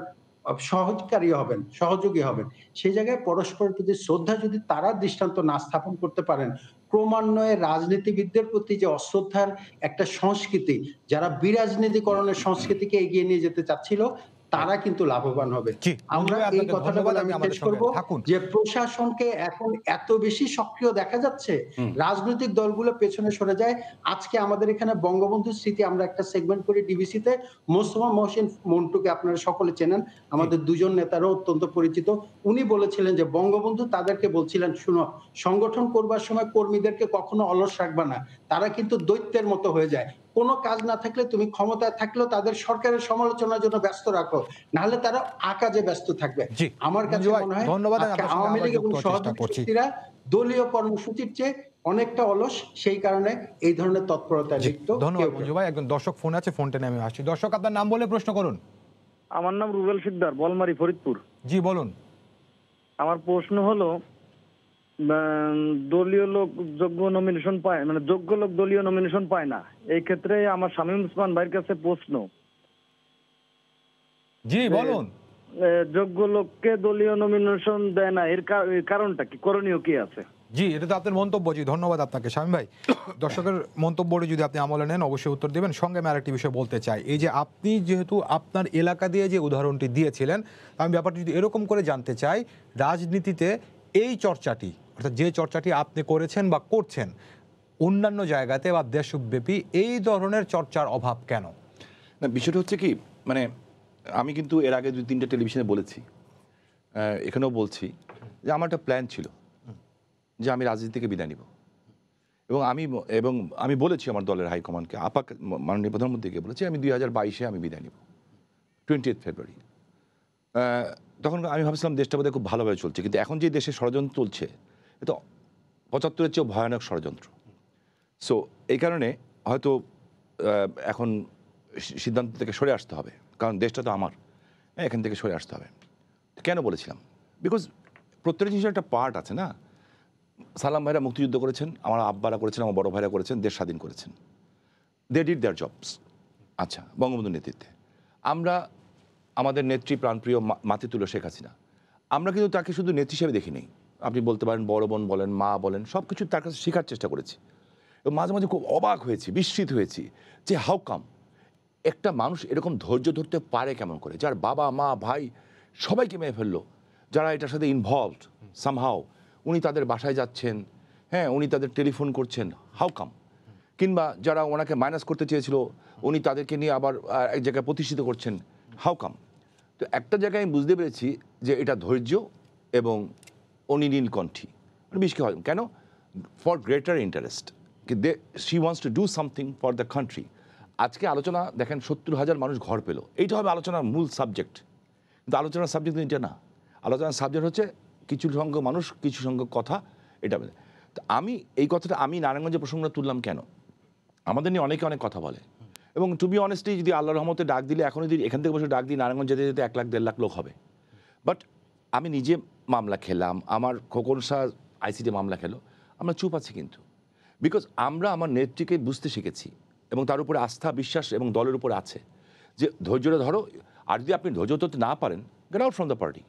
সহজকারী হবেন সহযোগী হবেন সেই জায়গায় পরস্পরের প্রতি শ্রদ্ধা যদি তারা দৃষ্টান্ত না স্থাপন করতে পারেন ক্রমান্বয়ে রাজনীতিবিদদের প্রতি যে অশ্রদ্ধার একটা সংস্কৃতি যারা বিরাজনীতিকরণের সংস্কৃতিকে এগিয়ে নিয়ে যেতে চাচ্ছিল তারা কিন্তু লাভবান হবে আমরা এই কথাটা বলে আমি শেষ করবো যে প্রশাসনকে এখন এত বেশি সক্রিয় দেখা যাচ্ছে রাজনৈতিক দলগুলো পেছনে সরে যায় আজকে আমাদের এখানে বঙ্গবন্ধু স্মৃতি আমরা একটা সেগমেন্ট করি ডিবিসিতে মোস্তফা মহসিন মন্টুকে আপনারা সকলে চেনেন আমাদের দুজন নেতারও অত্যন্ত পরিচিত উনি বলেছিলেন যে বঙ্গবন্ধু তাদেরকে বলছিলেন শুনো সংগঠন করবার সময় কর্মীদেরকে কখনো অলস রাখবা না তারা কিন্তু দৈত্যের মতো হয়ে যায় কোনো কাজ না থাকলে তুমি ক্ষমতা থাকলেও তাদের সরকারের সমালোচনার জন্য ব্যস্ত রাখো নাহলে তারা আকাজে ব্যস্ত থাকবে আমার কাছে মনে হয় ধন্যবাদ আওয়ামী লীগ এবং সহযোগীরা দলীয় কর্মসূচির চেয়ে অনেকটা অলস সেই কারণে এই ধরনের তৎপরতা লিপ্ত ধন্যবাদ মঞ্জু ভাই একজন দর্শক ফোন আছে ফোনটা নিয়ে আমি আসছি দর্শক আপনার নাম বলে প্রশ্ন করুন আমার নাম রুবেল সিকদার বলমারি ফরিদপুর জি বলুন আমার প্রশ্ন হলো দলীয় লোক যোগ্য নমিনেশন পায় মানে যোগ্য লোক দলীয় নমিনেশন পায় না এই ক্ষেত্রে আমার শামীম উসমান ভাইয়ের কাছে প্রশ্ন জি বলুন যোগ্য লোককে দলীয় নমিনেশন দেয় না এর কারণটা কি করণীয় কি আছে জি এটা তো আপনার মন্তব্য জি ধন্যবাদ আপনাকে স্বামী ভাই দর্শকের মন্তব্যটি যদি আপনি আমলে নেন অবশ্যই উত্তর দেবেন সঙ্গে আমি আরেকটি বিষয় বলতে চাই এই যে আপনি যেহেতু আপনার এলাকা দিয়ে যে উদাহরণটি দিয়েছিলেন আমি ব্যাপারটি যদি এরকম করে জানতে চাই রাজনীতিতে এই চর্চাটি অর্থাৎ যে চর্চাটি আপনি করেছেন বা করছেন অন্যান্য জায়গাতে বা দেশব্যাপী এই ধরনের চর্চার অভাব কেন না বিষয়টা হচ্ছে কি মানে আমি কিন্তু এর আগে দুই তিনটা টেলিভিশনে বলেছি এখানেও বলছি যে আমার একটা প্ল্যান ছিল যে আমি রাজনীতি থেকে বিদায় নিব এবং আমি এবং আমি বলেছি আমার দলের হাইকমান্ডকে আপাক মাননীয় প্রধানমন্ত্রীকে বলেছি আমি দুই হাজার বাইশে আমি বিদায় নিব টোয়েন্টি এইট ফেব্রুয়ারি তখন আমি ভাবছিলাম দেশটা বোধহয় খুব ভালোভাবে চলছে কিন্তু এখন যে দেশে ষড়যন্ত্র চলছে এ তো পঁচাত্তরের চেয়েও ভয়ানক ষড়যন্ত্র সো এই কারণে হয়তো এখন সিদ্ধান্ত থেকে সরে আসতে হবে কারণ দেশটা তো আমার হ্যাঁ, এখান থেকে সরে আসতে হবে কেন বলেছিলাম বিকজ প্রত্যেকটা জিনিসের একটা পার্ট আছে না সালাম ভাইরা মুক্তিযুদ্ধ করেছেন আমার আব্বারা করেছেন আমার বড় ভাইরা করেছেন দেশ স্বাধীন করেছেন দে ডিড দেয়ার জবস আচ্ছা বঙ্গবন্ধুর নেতৃত্বে আমরা আমাদের নেত্রী প্রাণপ্রিয় মাতৃতুল্য শেখ হাসিনা আমরা কিন্তু তাকে শুধু নেত্রী হিসেবে দেখিনি আপনি বলতে পারেন বড় বোন বলেন মা বলেন সব কিছু তার কাছে শেখার চেষ্টা করেছি এবং মাঝে মাঝে খুব অবাক হয়েছি বিস্মিত হয়েছি যে হাউ কাম একটা মানুষ এরকম ধৈর্য ধরতে পারে কেমন করে যার বাবা মা ভাই সবাইকে মেয়ে ফেললো যারা এটার সাথে ইনভলভড সামহাও উনি তাদের বাসায় যাচ্ছেন হ্যাঁ উনি তাদের টেলিফোন করছেন হাউ কাম কিংবা যারা ওনাকে মাইনাস করতে চেয়েছিল উনি তাদেরকে নিয়ে আবার এক জায়গায় প্রতিষ্ঠিত করছেন হাউ কাম তো একটা জায়গায় আমি বুঝতে পেরেছি যে এটা ধৈর্য এবং অনিনীল কণ্ঠী মানে বিশ হজম কেন for greater interest they she wants to do something for the country আজকে আলোচনা দেখেন সত্তর হাজার মানুষ ঘর পেল এইটা হবে আলোচনার মূল সাবজেক্ট কিন্তু আলোচনার সাবজেক্ট এটা না আলোচনার সাবজেক্ট হচ্ছে কিছু সংখ্যক মানুষ কিছু সংখ্যক কথা এটা বলে তো আমি এই কথাটা আমি নারায়ণগঞ্জের প্রসঙ্গটা তুললাম কেন আমাদের নিয়ে অনেকে অনেক কথা বলে এবং টু বি অনেস্টলি যদি আল্লাহ রহমতে ডাক দিলে এখন যদি এখান থেকে বসে ডাক দিই নারায়ণগঞ্জ যেতে যেতে এক লাখ দেড় লাখ লোক হবে বাট আমি নিজে মামলা খেলাম আমার খোকন শাহ আইসিডি মামলা খেলো আমরা চুপ আছি কিন্তু বিকজ আমরা আমার নেত্রীকে বুঝতে শিখেছি এবং তার উপরে আস্থা বিশ্বাস এবং দলের উপর আছে যে ধৈর্যটা ধরো আর যদি আপনি ধৈর্য ধরতে না পারেন get out from the party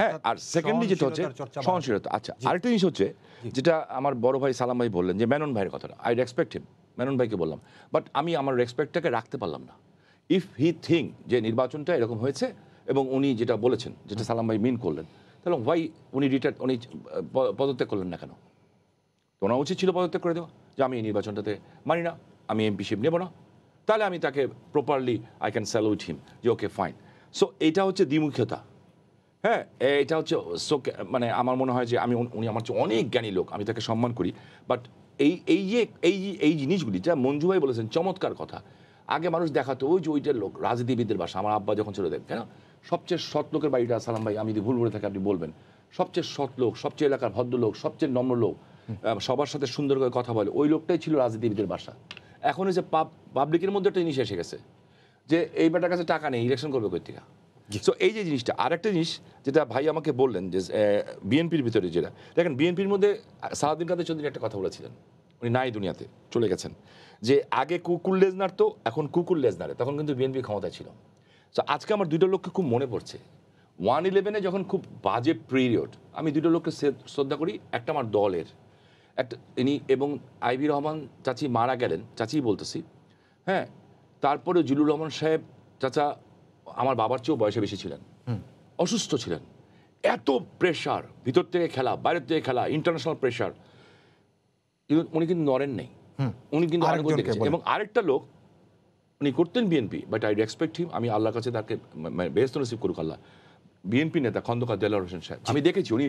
হ্যাঁ আর সেকেন্ডলি যেটা হচ্ছে সহনশীলতা আচ্ছা আরেকটা জিনিস হচ্ছে যেটা আমার বড় ভাই সালাম ভাই বললেন যে মেনন ভাইয়ের কথাটা আই রেসপেক্ট হিম মেনন ভাইকে বললাম বাট আমি আমার রেসপেক্টটাকে রাখতে পারলাম না ইফ হি থিঙ্ক যে নির্বাচনটা এরকম হয়েছে এবং উনি যেটা বলেছেন যেটা সালাম ভাই মিন করলেন তাহলে ওয়াই উনি রিটায়ার উনি পদত্যাগ করলেন না কেন ওনার উচিত ছিল পদত্যাগ করে দেওয়া যে আমি এই নির্বাচনটাতে মানি না আমি এমপিশিপ নেব না তাহলে আমি তাকে properly I can salute him যে ওকে ফাইন সো এটা হচ্ছে দ্বিমুখীয়তা হ্যাঁ এটা হচ্ছে সো মানে আমার মনে হয় যে আমি উনি আমার চেয়ে অনেক জ্ঞানী লোক আমি তাকে সম্মান করি বাট এই এই যে এই এই জিনিসগুলি যা মঞ্জু ভাই বলেছেন চমৎকার কথা আগে মানুষ দেখাতো ওই যে ওইটার লোক রাজনীতিবিদদের বাসা আমার আব্বা যখন ছিল দেখ কেন সবচেয়ে সৎ লোকের বাড়িটা সালাম ভাই আমি যদি ভুল বলে থাকি আপনি বলবেন সবচেয়ে সৎ লোক সবচেয়ে এলাকার ভদ্রলোক সবচেয়ে নম্র লোক সবার সাথে সুন্দর করে কথা বলে ওই লোকটাই ছিল রাজনীতিবিদের বাসা এখন যে পাবলিকের মধ্যে একটা জিনিস এসে গেছে যে এই বেটার কাছে টাকা নেই ইলেকশন করবে কই থেকে সো এই যে জিনিসটা আর একটা জিনিস যেটা ভাই আমাকে বললেন যে বিএনপির ভিতরে যেটা দেখেন বিএনপির মধ্যে সারাদিন কাদের চৌধুরী একটা কথা বলেছিলেন উনি নাই দুনিয়াতে চলে গেছেন যে আগে কুকুর লেজনার তো এখন কুকুর লেজনারে তখন কিন্তু বিএনপি ক্ষমতায় ছিল সো আজকে আমার দুইটা লোককে খুব মনে পড়ছে ওয়ান ইলেভেনে যখন খুব বাজে পিরিয়ড আমি দুটো লোককে শ্রদ্ধা করি একটা আমার দলের একটা ইনি এবং আইবি রহমান চাচি মারা গেলেন চাচি বলতেছি হ্যাঁ তারপরে জুলুর রহমান সাহেব চাচা আমার বাবার চেয়েও বয়সে বেশি ছিলেন অসুস্থ ছিলেন এত প্রেশার ভিতর থেকে খেলা বাইরের থেকে খেলা ইন্টারন্যাশনাল প্রেশার উনি কিন্তু নরেন নেই উনি কিন্তু এবং আরেকটা লোক উনি করতেন BNP but I respect him আমি আল্লাহর কাছে তাকে বেহস্ত রিসিভ করুক আল্লাহ বিএনপি নেতা খন্দকার দেলার হোসেন সাহেব আমি দেখেছি উনি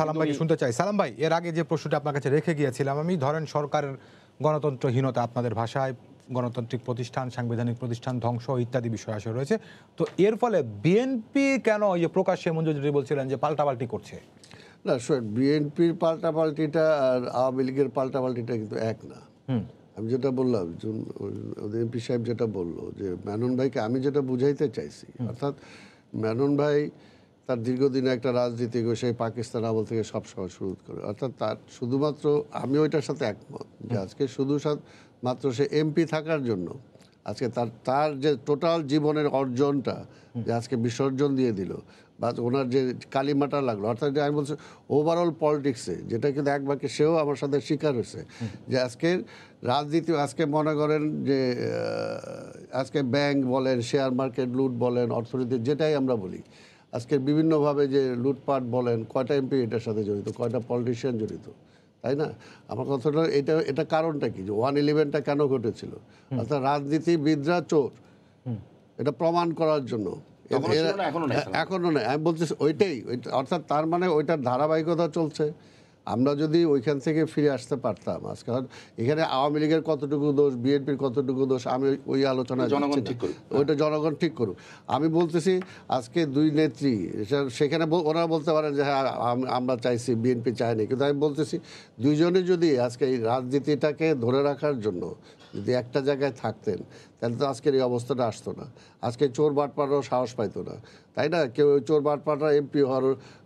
সালাম ভাই শুনতে চাই সালাম ভাই এর আগে যে প্রশ্নটা আপনার কাছে রেখে গিয়েছিলাম আমি ধরেন সরকারের গণতন্ত্রহীনতা আপনাদের ভাষায় গণতান্ত্রিক প্রতিষ্ঠান সাংবিধানিক প্রতিষ্ঠান ধ্বংস ইত্যাদি বিষয় আসে রয়েছে তো এর ফলে বিএনপি কেন এই যে প্রকাশ্যে মঞ্জুরি বলছিলেন যে পাল্টাপাল্টি করছে না বিএনপির পাল্টাপাল্টিটা আর আওয়ামী লীগের পাল্টাপাল্টিটা কিন্তু এক না আমি যেটা বললাম এমপি সাহেব যেটা বলল যে ম্যানন ভাইকে আমি যেটা বুঝাইতে চাইছি অর্থাৎ ম্যানন ভাই তার দীর্ঘদিন একটা রাজনীতি সেই পাকিস্তান আমল থেকে সব সময় শুরু করে অর্থাৎ তার শুধুমাত্র আমি ওইটার সাথে একমত যে আজকে শুধু মাত্র সে এমপি থাকার জন্য আজকে তার তার যে টোটাল জীবনের অর্জনটা যে আজকে বিসর্জন দিয়ে দিল বা ওনার যে কালিমাটা লাগলো অর্থাৎ আমি বলছি ওভারঅল পলিটিক্সে যেটা কিন্তু এক সেও আমার সাথে স্বীকার হয়েছে যে আজকের রাজনীতি আজকে মনে করেন যে আজকে ব্যাংক বলেন শেয়ার মার্কেট লুট বলেন অর্থনীতি যেটাই আমরা বলি আজকে বিভিন্নভাবে যে লুটপাট বলেন কয়টা এমপি এটার সাথে জড়িত কয়টা পলিটিশিয়ান জড়িত তাই না আমার কথাটা এটা এটা কারণটা কি যে ওয়ান ইলেভেনটা কেন ঘটেছিল অর্থাৎ রাজনীতিবিদরা চোর এটা প্রমাণ করার জন্য এখনো নয় আমি বলছি ওইটাই অর্থাৎ তার মানে ওইটার ধারাবাহিকতা চলছে আমরা যদি ওইখান থেকে ফিরে আসতে পারতাম আজকে এখানে আওয়ামী লীগের কতটুকু দোষ বিএনপির কতটুকু দোষ আমি ওই আলোচনা জনগণ ঠিক হ্যাঁ। ওইটা জনগণ ঠিক করুক আমি বলতেছি আজকে দুই নেত্রী সেখানে ওনারা বলতে পারেন যে হ্যাঁ আমরা চাইছি বিএনপি চাইনি কিন্তু আমি বলতেছি দুইজনে যদি আজকে এই রাজনীতিটাকে ধরে রাখার জন্য যদি একটা জায়গায় থাকতেন তাহলে তো আজকের এই অবস্থাটা আসতো না আজকে চোর বাটপাড়ারও সাহস পাইতো না তাই না কেউ চোর বাটপাড়ার এমপি হওয়ার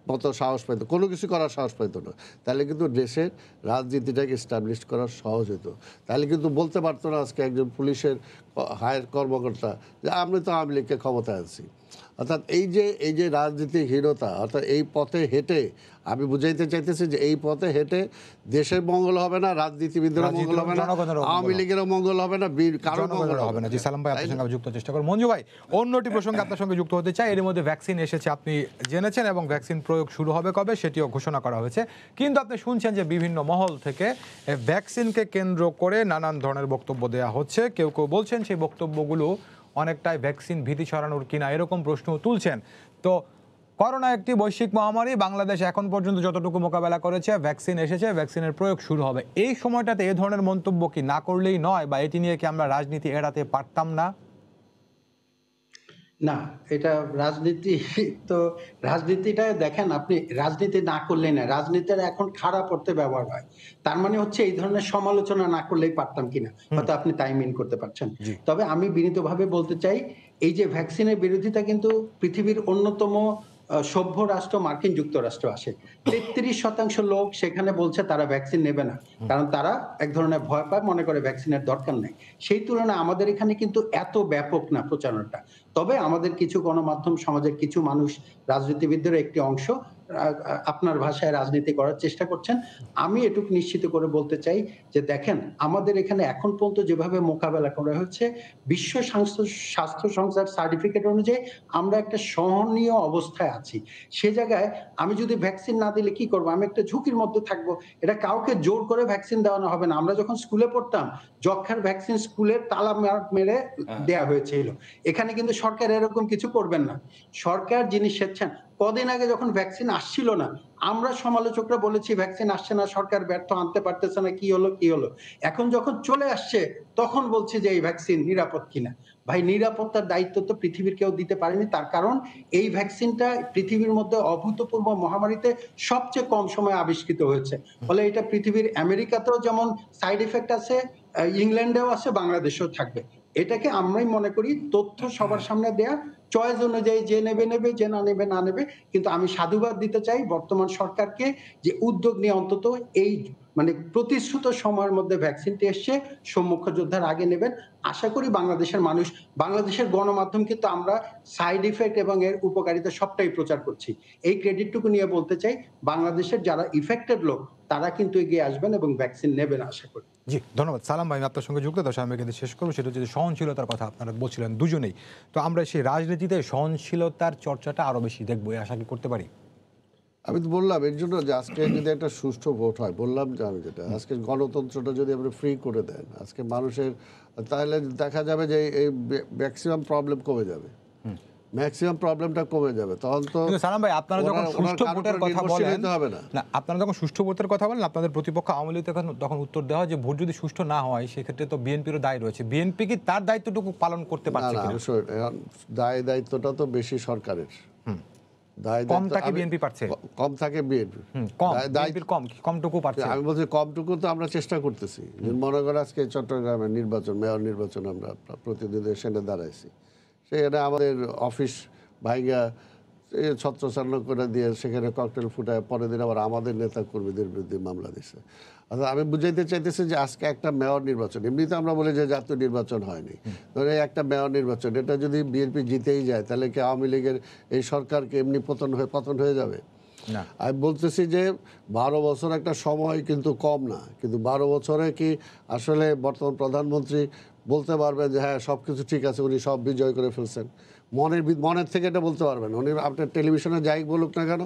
মতো সাহস পাইতো কোনো কিছু করার সাহস পাইতো না তাহলে কিন্তু দেশের রাজনীতিটাকে স্টাবলিশ করা সহজ হতো তাহলে কিন্তু বলতে পারতো না আজকে একজন পুলিশের হায়ার কর্মকর্তা যে আমি তো আওয়ামী লীগকে ক্ষমতায় আনছি অর্থাৎ এই যে এই যে রাজনীতি হীনতা অর্থাৎ এই পথে হেঁটে আমি বুঝাইতে চাইতেছি যে এই পথে হেঁটে দেশের মঙ্গল হবে না রাজনীতিবিদরা মঙ্গল হবে না আওয়ামী লীগেরও মঙ্গল হবে না কারো মঙ্গল হবে না জি সালাম ভাই আপনার সঙ্গে যুক্ত চেষ্টা করুন মঞ্জু ভাই অন্যটি প্রসঙ্গে আপনার সঙ্গে যুক্ত হতে চাই এর মধ্যে ভ্যাকসিন এসেছে আপনি জেনেছেন এবং ভ্যাকসিন প্রয়োগ শুরু হবে কবে সেটিও ঘোষণা করা হয়েছে কিন্তু আপনি শুনছেন যে বিভিন্ন মহল থেকে ভ্যাকসিনকে কেন্দ্র করে নানান ধরনের বক্তব্য দেওয়া হচ্ছে কেউ কেউ বলছেন সেই বক্তব্যগুলো অনেকটাই ভ্যাকসিন ভীতি ছড়ানোর কিনা এরকম প্রশ্ন তুলছেন তো করোনা একটি বৈশ্বিক মহামারী বাংলাদেশ এখন পর্যন্ত যতটুকু মোকাবেলা করেছে ভ্যাকসিন এসেছে ভ্যাকসিনের প্রয়োগ শুরু হবে এই সময়টাতে এ ধরনের মন্তব্য কি না করলেই নয় বা এটি নিয়ে কি আমরা রাজনীতি এড়াতে পারতাম না না, এটা রাজনীতি তো রাজনীতিটা দেখেন আপনি রাজনীতি না করলেই না। রাজনীতির এখন খারাপ অর্থে ব্যবহার হয়। তার মানে হচ্ছে এই ধরনের সমালোচনা না করলেই পারতাম কিনা। হয়তো আপনি তাই মিন করতে পারছেন। তবে আমি বিনীতভাবে বলতে চাই এই যে ভ্যাকসিনের বিরোধিতা কিন্তু পৃথিবীর অন্যতম সভ্য রাষ্ট্র মার্কিন যুক্তরাষ্ট্র আসে তেত্রিশ শতাংশ লোক সেখানে বলছে তারা ভ্যাকসিন নেবে না কারণ তারা এক ধরনের ভয় পায় মনে করে ভ্যাকসিনের দরকার নেই সেই তুলনায় আমাদের এখানে কিন্তু এত ব্যাপক না প্রচারণাটা তবে আমাদের কিছু গণমাধ্যম সমাজের কিছু মানুষ রাজনীতিবিদদের একটি অংশ আপনার ভাষায় রাজনীতি করার চেষ্টা করছেন আমি এটুক নিশ্চিত করে বলতে চাই যে দেখেন আমাদের এখানে এখন পর্যন্ত যেভাবে মোকাবেলা করা হচ্ছে বিশ্ব স্বাস্থ্য স্বাস্থ্য সংস্থার সার্টিফিকেট অনুযায়ী আমরা একটা সহনীয় অবস্থায় আছি সে জায়গায় আমি যদি ভ্যাকসিন না দিলে কি করবো আমি একটা ঝুঁকির মধ্যে থাকবো এটা কাউকে জোর করে ভ্যাকসিন দেওয়ানো হবে না আমরা যখন স্কুলে পড়তাম যক্ষার ভ্যাকসিন স্কুলে তালা মেরে হ্যাঁ। দেয়া হয়েছিল এখানে কিন্তু সরকার এরকম কিছু করবেন না সরকার যিনি স্বেচ্ছা কদিন আগে যখন ভ্যাকসিন আসছিল না আমরা সমালোচকরা বলেছি ভ্যাকসিন আসছে না সরকার ব্যর্থ আনতে পারতেছে না কি হলো কি হলো এখন যখন চলে আসছে তখন বলছে যে এই ভ্যাকসিন নিরাপদ কিনা ভাই নিরাপত্তার দায়িত্ব তো পৃথিবীর কেউ দিতে পারেনি তার কারণ এই ভ্যাকসিনটা পৃথিবীর মধ্যে অভূতপূর্ব মহামারীতে সবচেয়ে কম সময়ে আবিষ্কৃত হয়েছে ফলে এটা পৃথিবীর আমেরিকাতেও যেমন সাইড এফেক্ট আছে ইংল্যান্ডেও আছে বাংলাদেশেও থাকবে এটাকে আমরাই মনে করি তথ্য সবার সামনে দেয়া চয়েস অনুযায়ী যে নেবে নেবে যে না নেবে না নেবে কিন্তু আমি সাধুবাদ দিতে চাই বর্তমান সরকারকে যে উদ্যোগ নিয়ে অন্তত এই মানে প্রতিশ্রুত সময়ের মধ্যে ভ্যাকসিনটি এসছে সম্মুখ যোদ্ধার আগে নেবেন আশা করি বাংলাদেশের মানুষ বাংলাদেশের গণমাধ্যম কিন্তু আমরা সাইড ইফেক্ট এবং এর উপকারিতা সবটাই প্রচার করছি এই ক্রেডিটটুকু নিয়ে বলতে চাই বাংলাদেশের যারা ইফেক্টেড লোক তারা কিন্তু এগিয়ে আসবেন এবং ভ্যাকসিন নেবেন আশা করি জি ধন্যবাদ সালাম ভাই আপনার সঙ্গে যুক্ত দশ আমি কিন্তু শেষ করবো সেটা হচ্ছে সহনশীলতার কথা আপনারা বলছিলেন দুজনেই তো আমরা সেই রাজনীতিতে সহনশীলতার চর্চাটা আরও বেশি দেখবো এই আশা কি করতে পারি আমি তো বললাম এর জন্য যে আজকে যদি একটা সুষ্ঠু ভোট হয় বললাম যে আমি যেটা আজকে গণতন্ত্রটা যদি আপনি ফ্রি করে দেন আজকে মানুষের তাহলে দেখা যাবে যে এই ম্যাক্সিমাম প্রবলেম কমে যাবে ম্যাক্সিমাম প্রবলেমটা কমে যাবে তখন তো সালাম ভাই আপনারা যখন সুষ্ঠু ভোটের কথা বলেন না আপনারা যখন সুষ্ঠু ভোটের কথা বলেন আপনাদের প্রতিপক্ষ আওয়ামী লীগ তখন উত্তর দেওয়া হয় যে ভোট যদি সুষ্ঠু না হয় সেক্ষেত্রে তো বিএনপিরও দায় রয়েছে বিএনপি কি তার দায়িত্বটুকু পালন করতে পারছে না দায় দায়িত্বটা তো বেশি সরকারের কম থাকে বিএনপি পারছে কম থাকে বিএনপি কম বিএনপির কম কমটুকু পারছে আমি বলছি কমটুকু তো আমরা চেষ্টা করতেছি মনে করো আজকে চট্টগ্রামের নির্বাচন মেয়র নির্বাচন আমরা প্রতিনিধি সেটা দাঁড়াইছি সেখানে আমাদের অফিস ভাইগা ছত্রচান্ন করে দিয়ে সেখানে ককটেল ফুটায় পরের দিন আবার আমাদের নেতা কর্মীদের বিরুদ্ধে মামলা দিছে অর্থাৎ আমি বুঝাইতে চাইতেছি যে আজকে একটা মেয়র নির্বাচন এমনিতে আমরা বলি যে জাতীয় নির্বাচন হয়নি ধরে একটা মেয়র নির্বাচন এটা যদি বিএনপি জিতেই যায় তাহলে কি আওয়ামী লীগের এই সরকারকে এমনি পতন হয়ে পতন হয়ে যাবে আমি বলতেছি যে বারো বছর একটা সময় কিন্তু কম না কিন্তু বারো বছরে কি আসলে বর্তমান প্রধানমন্ত্রী বলতে পারবেন যে হ্যাঁ সব কিছু ঠিক আছে উনি সব বিজয় করে ফেলছেন মনের মনের থেকে এটা বলতে পারবেন উনি আপনার টেলিভিশনে যাই বলুক না কেন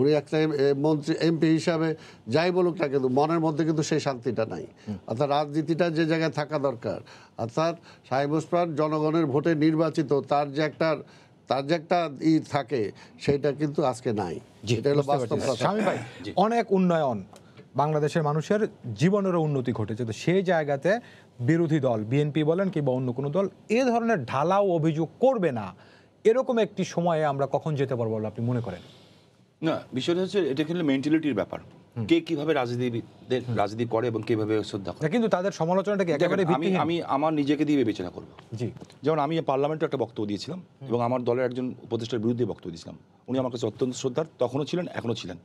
উনি একটা মন্ত্রী এমপি হিসাবে যাই বলুক না কিন্তু মনের মধ্যে কিন্তু সেই শান্তিটা নাই অর্থাৎ রাজনীতিটা যে জায়গায় থাকা দরকার অর্থাৎ সাহেব ওসমান জনগণের ভোটে নির্বাচিত তার যে একটা তার যে একটা ই থাকে সেটা কিন্তু আজকে নাই যেটা হলো বাস্তব কথা অনেক উন্নয়ন বাংলাদেশের মানুষের জীবনেরও উন্নতি ঘটেছে তো সেই জায়গাতে বিরোধী দল বিএনপি বলেন কিংবা অন্য কোনো দল এ ধরনের ঢালাও অভিযোগ করবে না এরকম একটি সময়ে আমরা কখন যেতে পারবো বলে আপনি মনে করেন না বিষয়টা হচ্ছে এটা কিন্তু মেন্টালিটির ব্যাপার কে কিভাবে রাজনীতিবিদদের রাজনীতি করে এবং কিভাবে শ্রদ্ধা করে কিন্তু তাদের সমালোচনাটাকে একেবারে আমি আমি আমার নিজেকে দিয়ে বিবেচনা করব জি যেমন আমি পার্লামেন্টে একটা বক্তব্য দিয়েছিলাম এবং আমার দলের একজন উপদেষ্টার বিরুদ্ধে বক্তব্য দিয়েছিলাম উনি আমার কাছে অত্যন্ত শ্রদ্ধার তখনও ছিলেন এখনও ছিলেন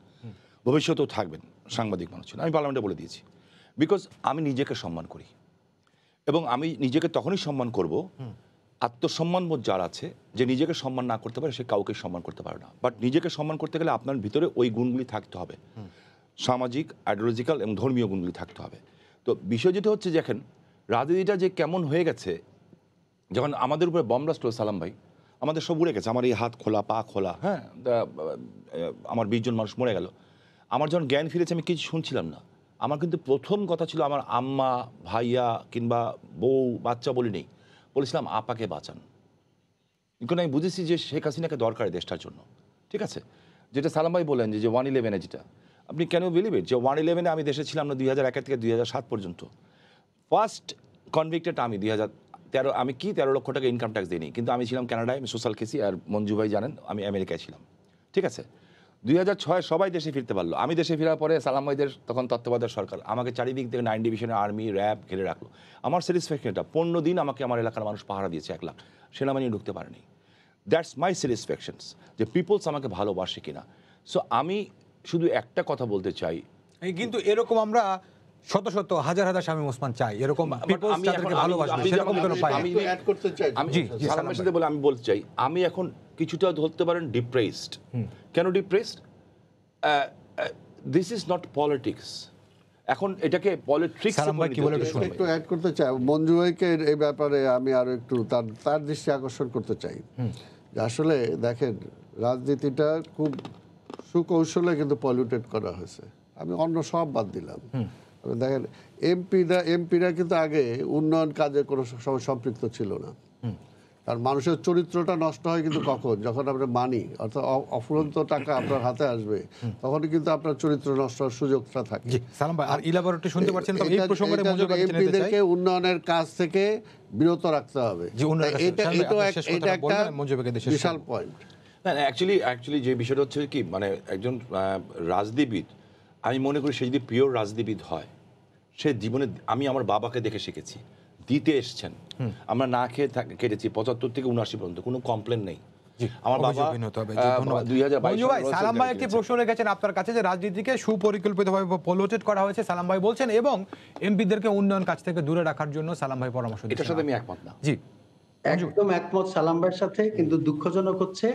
ভবিষ্যতেও থাকবেন সাংবাদিক মানুষ ছিলেন আমি পার্লামেন্টে বলে দিয়েছি বিকজ আমি নিজেকে সম্মান করি এবং আমি নিজেকে তখনই সম্মান করব আত্মসম্মানবোধ যার আছে যে নিজেকে সম্মান না করতে পারে সে কাউকে সম্মান করতে পারে না বাট নিজেকে সম্মান করতে গেলে আপনার ভিতরে ওই গুণগুলি থাকতে হবে সামাজিক আইডিওলজিক্যাল এবং ধর্মীয় গুণগুলি থাকতে হবে তো বিষয় যেটা হচ্ছে দেখেন রাজনীতিটা যে কেমন হয়ে গেছে যখন আমাদের উপরে বম ব্লাস্ট সালাম ভাই আমাদের সব উড়ে গেছে আমার এই হাত খোলা পা খোলা হ্যাঁ আমার বিশজন মানুষ মরে গেল আমার যখন জ্ঞান ফিরেছে আমি কিছু শুনছিলাম না আমার কিন্তু প্রথম কথা ছিল আমার আম্মা ভাইয়া কিংবা বউ বাচ্চা বলিনি বলেছিলাম আপাকে বাঁচান কিন্তু আমি বুঝেছি যে শেখ হাসিনাকে দরকার দেশটার জন্য ঠিক আছে যেটা সালাম ভাই বলেন যে ওয়ান ইলেভেনে যেটা আপনি কেন বিলিভ ইট যে ওয়ান ইলেভেনে আমি দেশে ছিলাম না দুই হাজার একের থেকে দুই হাজার সাত পর্যন্ত ফার্স্ট কনভিক্টেড আমি দুই হাজার তেরো আমি কি তেরো লক্ষ টাকা ইনকাম ট্যাক্স দিইনি কিন্তু আমি ছিলাম কানাডায় আমি সোশ্যাল কেসি আর মঞ্জু ভাই জানেন আমি আমেরিকায় ছিলাম ঠিক আছে দুই সবাই দেশে ফিরতে পারলো আমি দেশে ফেরার পরে সালাম ভাইদের তখন তত্ত্বাবধায়ক সরকার আমাকে চারিদিক থেকে নাইন ডিভিশনের আর্মি র্যাব ঘিরে রাখলো আমার স্যাটিসফ্যাকশন এটা পনেরো দিন আমাকে আমার এলাকার মানুষ পাহারা দিয়েছে এক লাখ সেনাবাহিনী ঢুকতে পারেনি দ্যাটস মাই স্যাটিসফ্যাকশনস যে পিপলস আমাকে ভালোবাসে কিনা সো আমি শুধু একটা কথা বলতে চাই কিন্তু এরকম আমরা শত শত হাজার হাজার শামীম ওসমান চাই এরকম আমি বলতে চাই আমি এখন কিছুটা ধরতে পারেন ডিপ্রেসড কেন depressed this is not politics এখন এটাকে পলিটিক্স কি একটু অ্যাড করতে চাই মঞ্জু ভাইকে এই ব্যাপারে আমি আরো একটু তার তার দৃষ্টি আকর্ষণ করতে চাই আসলে দেখেন রাজনীতিটা খুব সুকৌশলে কিন্তু পলিউটেড করা হয়েছে আমি অন্য সব বাদ দিলাম দেখেন এমপিরা এমপিরা কিন্তু আগে উন্নয়ন কাজে কোনো সময় সম্পৃক্ত ছিল না আর মানুষের চরিত্রটা নষ্ট হয় কিন্তু কখন যখন আপনি মানি অর্থাৎ অফুরন্ত টাকা আপনার হাতে আসবে তখনই কিন্তু আপনার চরিত্র নষ্ট হওয়ার সুযোগটা থাকে সালাম ভাই আর ইলাবরেটরি শুনতে পাচ্ছেন তো এই প্রসঙ্গে এমপিদেরকে উন্নয়নের কাজ থেকে বিরত রাখতে হবে এটা এটা একটা বিশাল পয়েন্ট না অ্যাকচুয়ালি অ্যাকচুয়ালি যে বিষয়টা হচ্ছে কি মানে একজন রাজনীতিবিদ আমি মনে করি সে যদি পিওর রাজনীতিবিদ হয় সে জীবনে আমি আমার বাবাকে দেখে শিখেছি দিতে এসছেন আমরা না খেয়ে কেটেছি পঁচাত্তর থেকে উনআশি পর্যন্ত কোনো কমপ্লেন নেই আপনার কাছে করা হয়েছে সালাম ভাই বলছেন এবং উন্নয়ন থেকে দূরে রাখার জন্য সালাম ভাই পরামর্শ আমি একমত না জি হ্যাঁ, একদম একমত সালাম ভাইয়ের সাথে কিন্তু দুঃখজনক হচ্ছে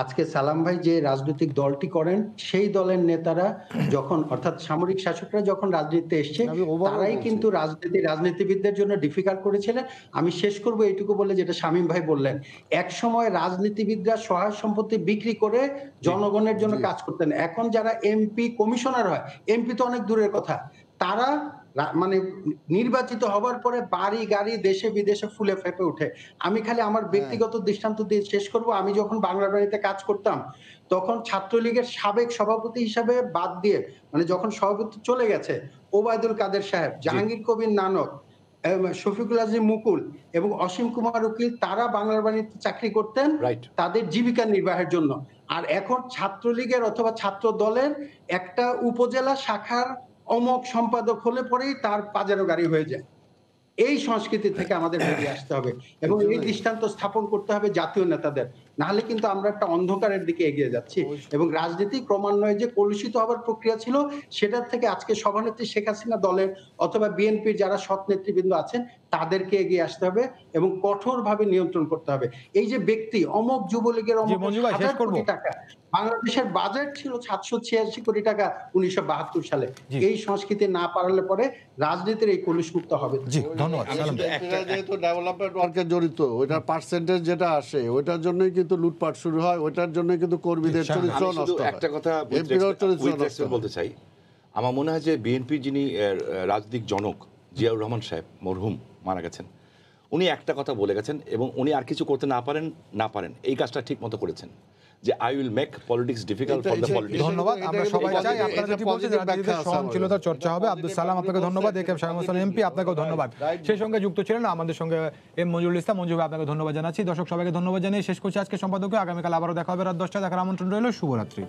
আজকে সালাম ভাই যে রাজনৈতিক দলটি করেন সেই দলের নেতারা যখন অর্থাৎ সামরিক শাসকরা যখন রাজনীতিতে এসছে তারাই কিন্তু রাজনীতি রাজনীতিবিদদের জন্য ডিফিকাল্ট করেছিলেন আমি শেষ করব এইটুকু বলে যেটা শামীম ভাই বললেন এক সময় রাজনীতিবিদরা সহায় সম্পত্তি বিক্রি করে জনগণের জন্য কাজ করতেন এখন যারা এমপি কমিশনার হয় এমপি তো অনেক দূরের কথা তারা মানে নির্বাচিত হবার পরে বাড়ি গাড়ি দেশে বিদেশে ফুলে ফেপে উঠে আমি খালি আমার হ্যাঁ। ব্যক্তিগত দৃষ্টান্ত দিয়ে শেষ করব আমি যখন বাংলা বাড়িতে কাজ করতাম তখন ছাত্রলীগের সাবেক সভাপতি হিসাবে বাদ দিয়ে মানে যখন সভাপতি চলে গেছে ওবায়দুল কাদের সাহেব জাহাঙ্গীর কবির নানক শফিকুল আজিম মুকুল এবং অসীম কুমার উকিল তারা বাংলার বাণীতে চাকরি করতেন তাদের জীবিকা নির্বাহের জন্য আর এখন ছাত্রলীগের অথবা ছাত্র দলের একটা উপজেলা শাখার অমক সম্পাদক হলে পরেই তার পাজারও গাড়ি হয়ে যায় এই সংস্কৃতি থেকে আমাদের বেরিয়ে আসতে হবে এবং এই দৃষ্টান্ত স্থাপন করতে হবে জাতীয় নেতাদের নাহলে কিন্তু আমরা একটা অন্ধকারের দিকে এগিয়ে যাচ্ছি এবং রাজনীতি ক্রমান্বয়ে যে কলুষিত হবার প্রক্রিয়া ছিল সেটার থেকে আজকে সভানেত্রী শেখ হাসিনা দলের অথবা বিএনপির যারা সৎ নেতৃবৃন্দ আছেন তাদেরকে এগিয়ে আসতে হবে এবং কঠোরভাবে নিয়ন্ত্রণ করতে হবে এই যে ব্যক্তি অমক যুবলীগের বাংলাদেশের বাজেট ছিল সাতশো ছিয়াশি কোটি টাকা উনিশশো সালে এই সংস্কৃতি না পারলে পরে রাজনীতির এই কলুষমুক্ত হবে যেহেতু ডেভেলপমেন্ট ওয়ার্কে জড়িত ওইটার পার্সেন্টেজ যেটা আসে ওইটার জন্যই কিন্তু লুটপাট শুরু হয় ওইটার জন্যই কিন্তু কর্মীদের চরিত্র নষ্ট একটা কথা বলতে চাই আমার মনে হয় যে বিএনপি যিনি রাজনীতিক জনক জিয়াউর রহমান সাহেব মরহুম মারা গেছেন উনি একটা কথা বলে গেছেন এবং উনি আর কিছু করতে না পারেন না পারেন এই কাজটা ঠিক মতো করেছেন যে I will make politics difficult for the politics ধন্যবাদ আমরা সবাই চাই আপনারা যেটি বলছেন রাজনীতিতে সহনশীলতার চর্চা হবে আব্দুল সালাম আপনাকে ধন্যবাদ একেএম শাহ হোসেন এমপি আপনাকেও ধন্যবাদ সেই সঙ্গে যুক্ত ছিলেন আমাদের সঙ্গে এম মঞ্জুরুল ইসলাম মঞ্জুর আপনাকে ধন্যবাদ জানাচ্ছি দর্শক সবাইকে ধন্যবাদ জানিয়ে শেষ করছি আজকে সম্পাদককে আগামীকাল আবারও দেখা হবে রাত দশটা দেখার আমন্ত্রণ রইল শুভরাত্রি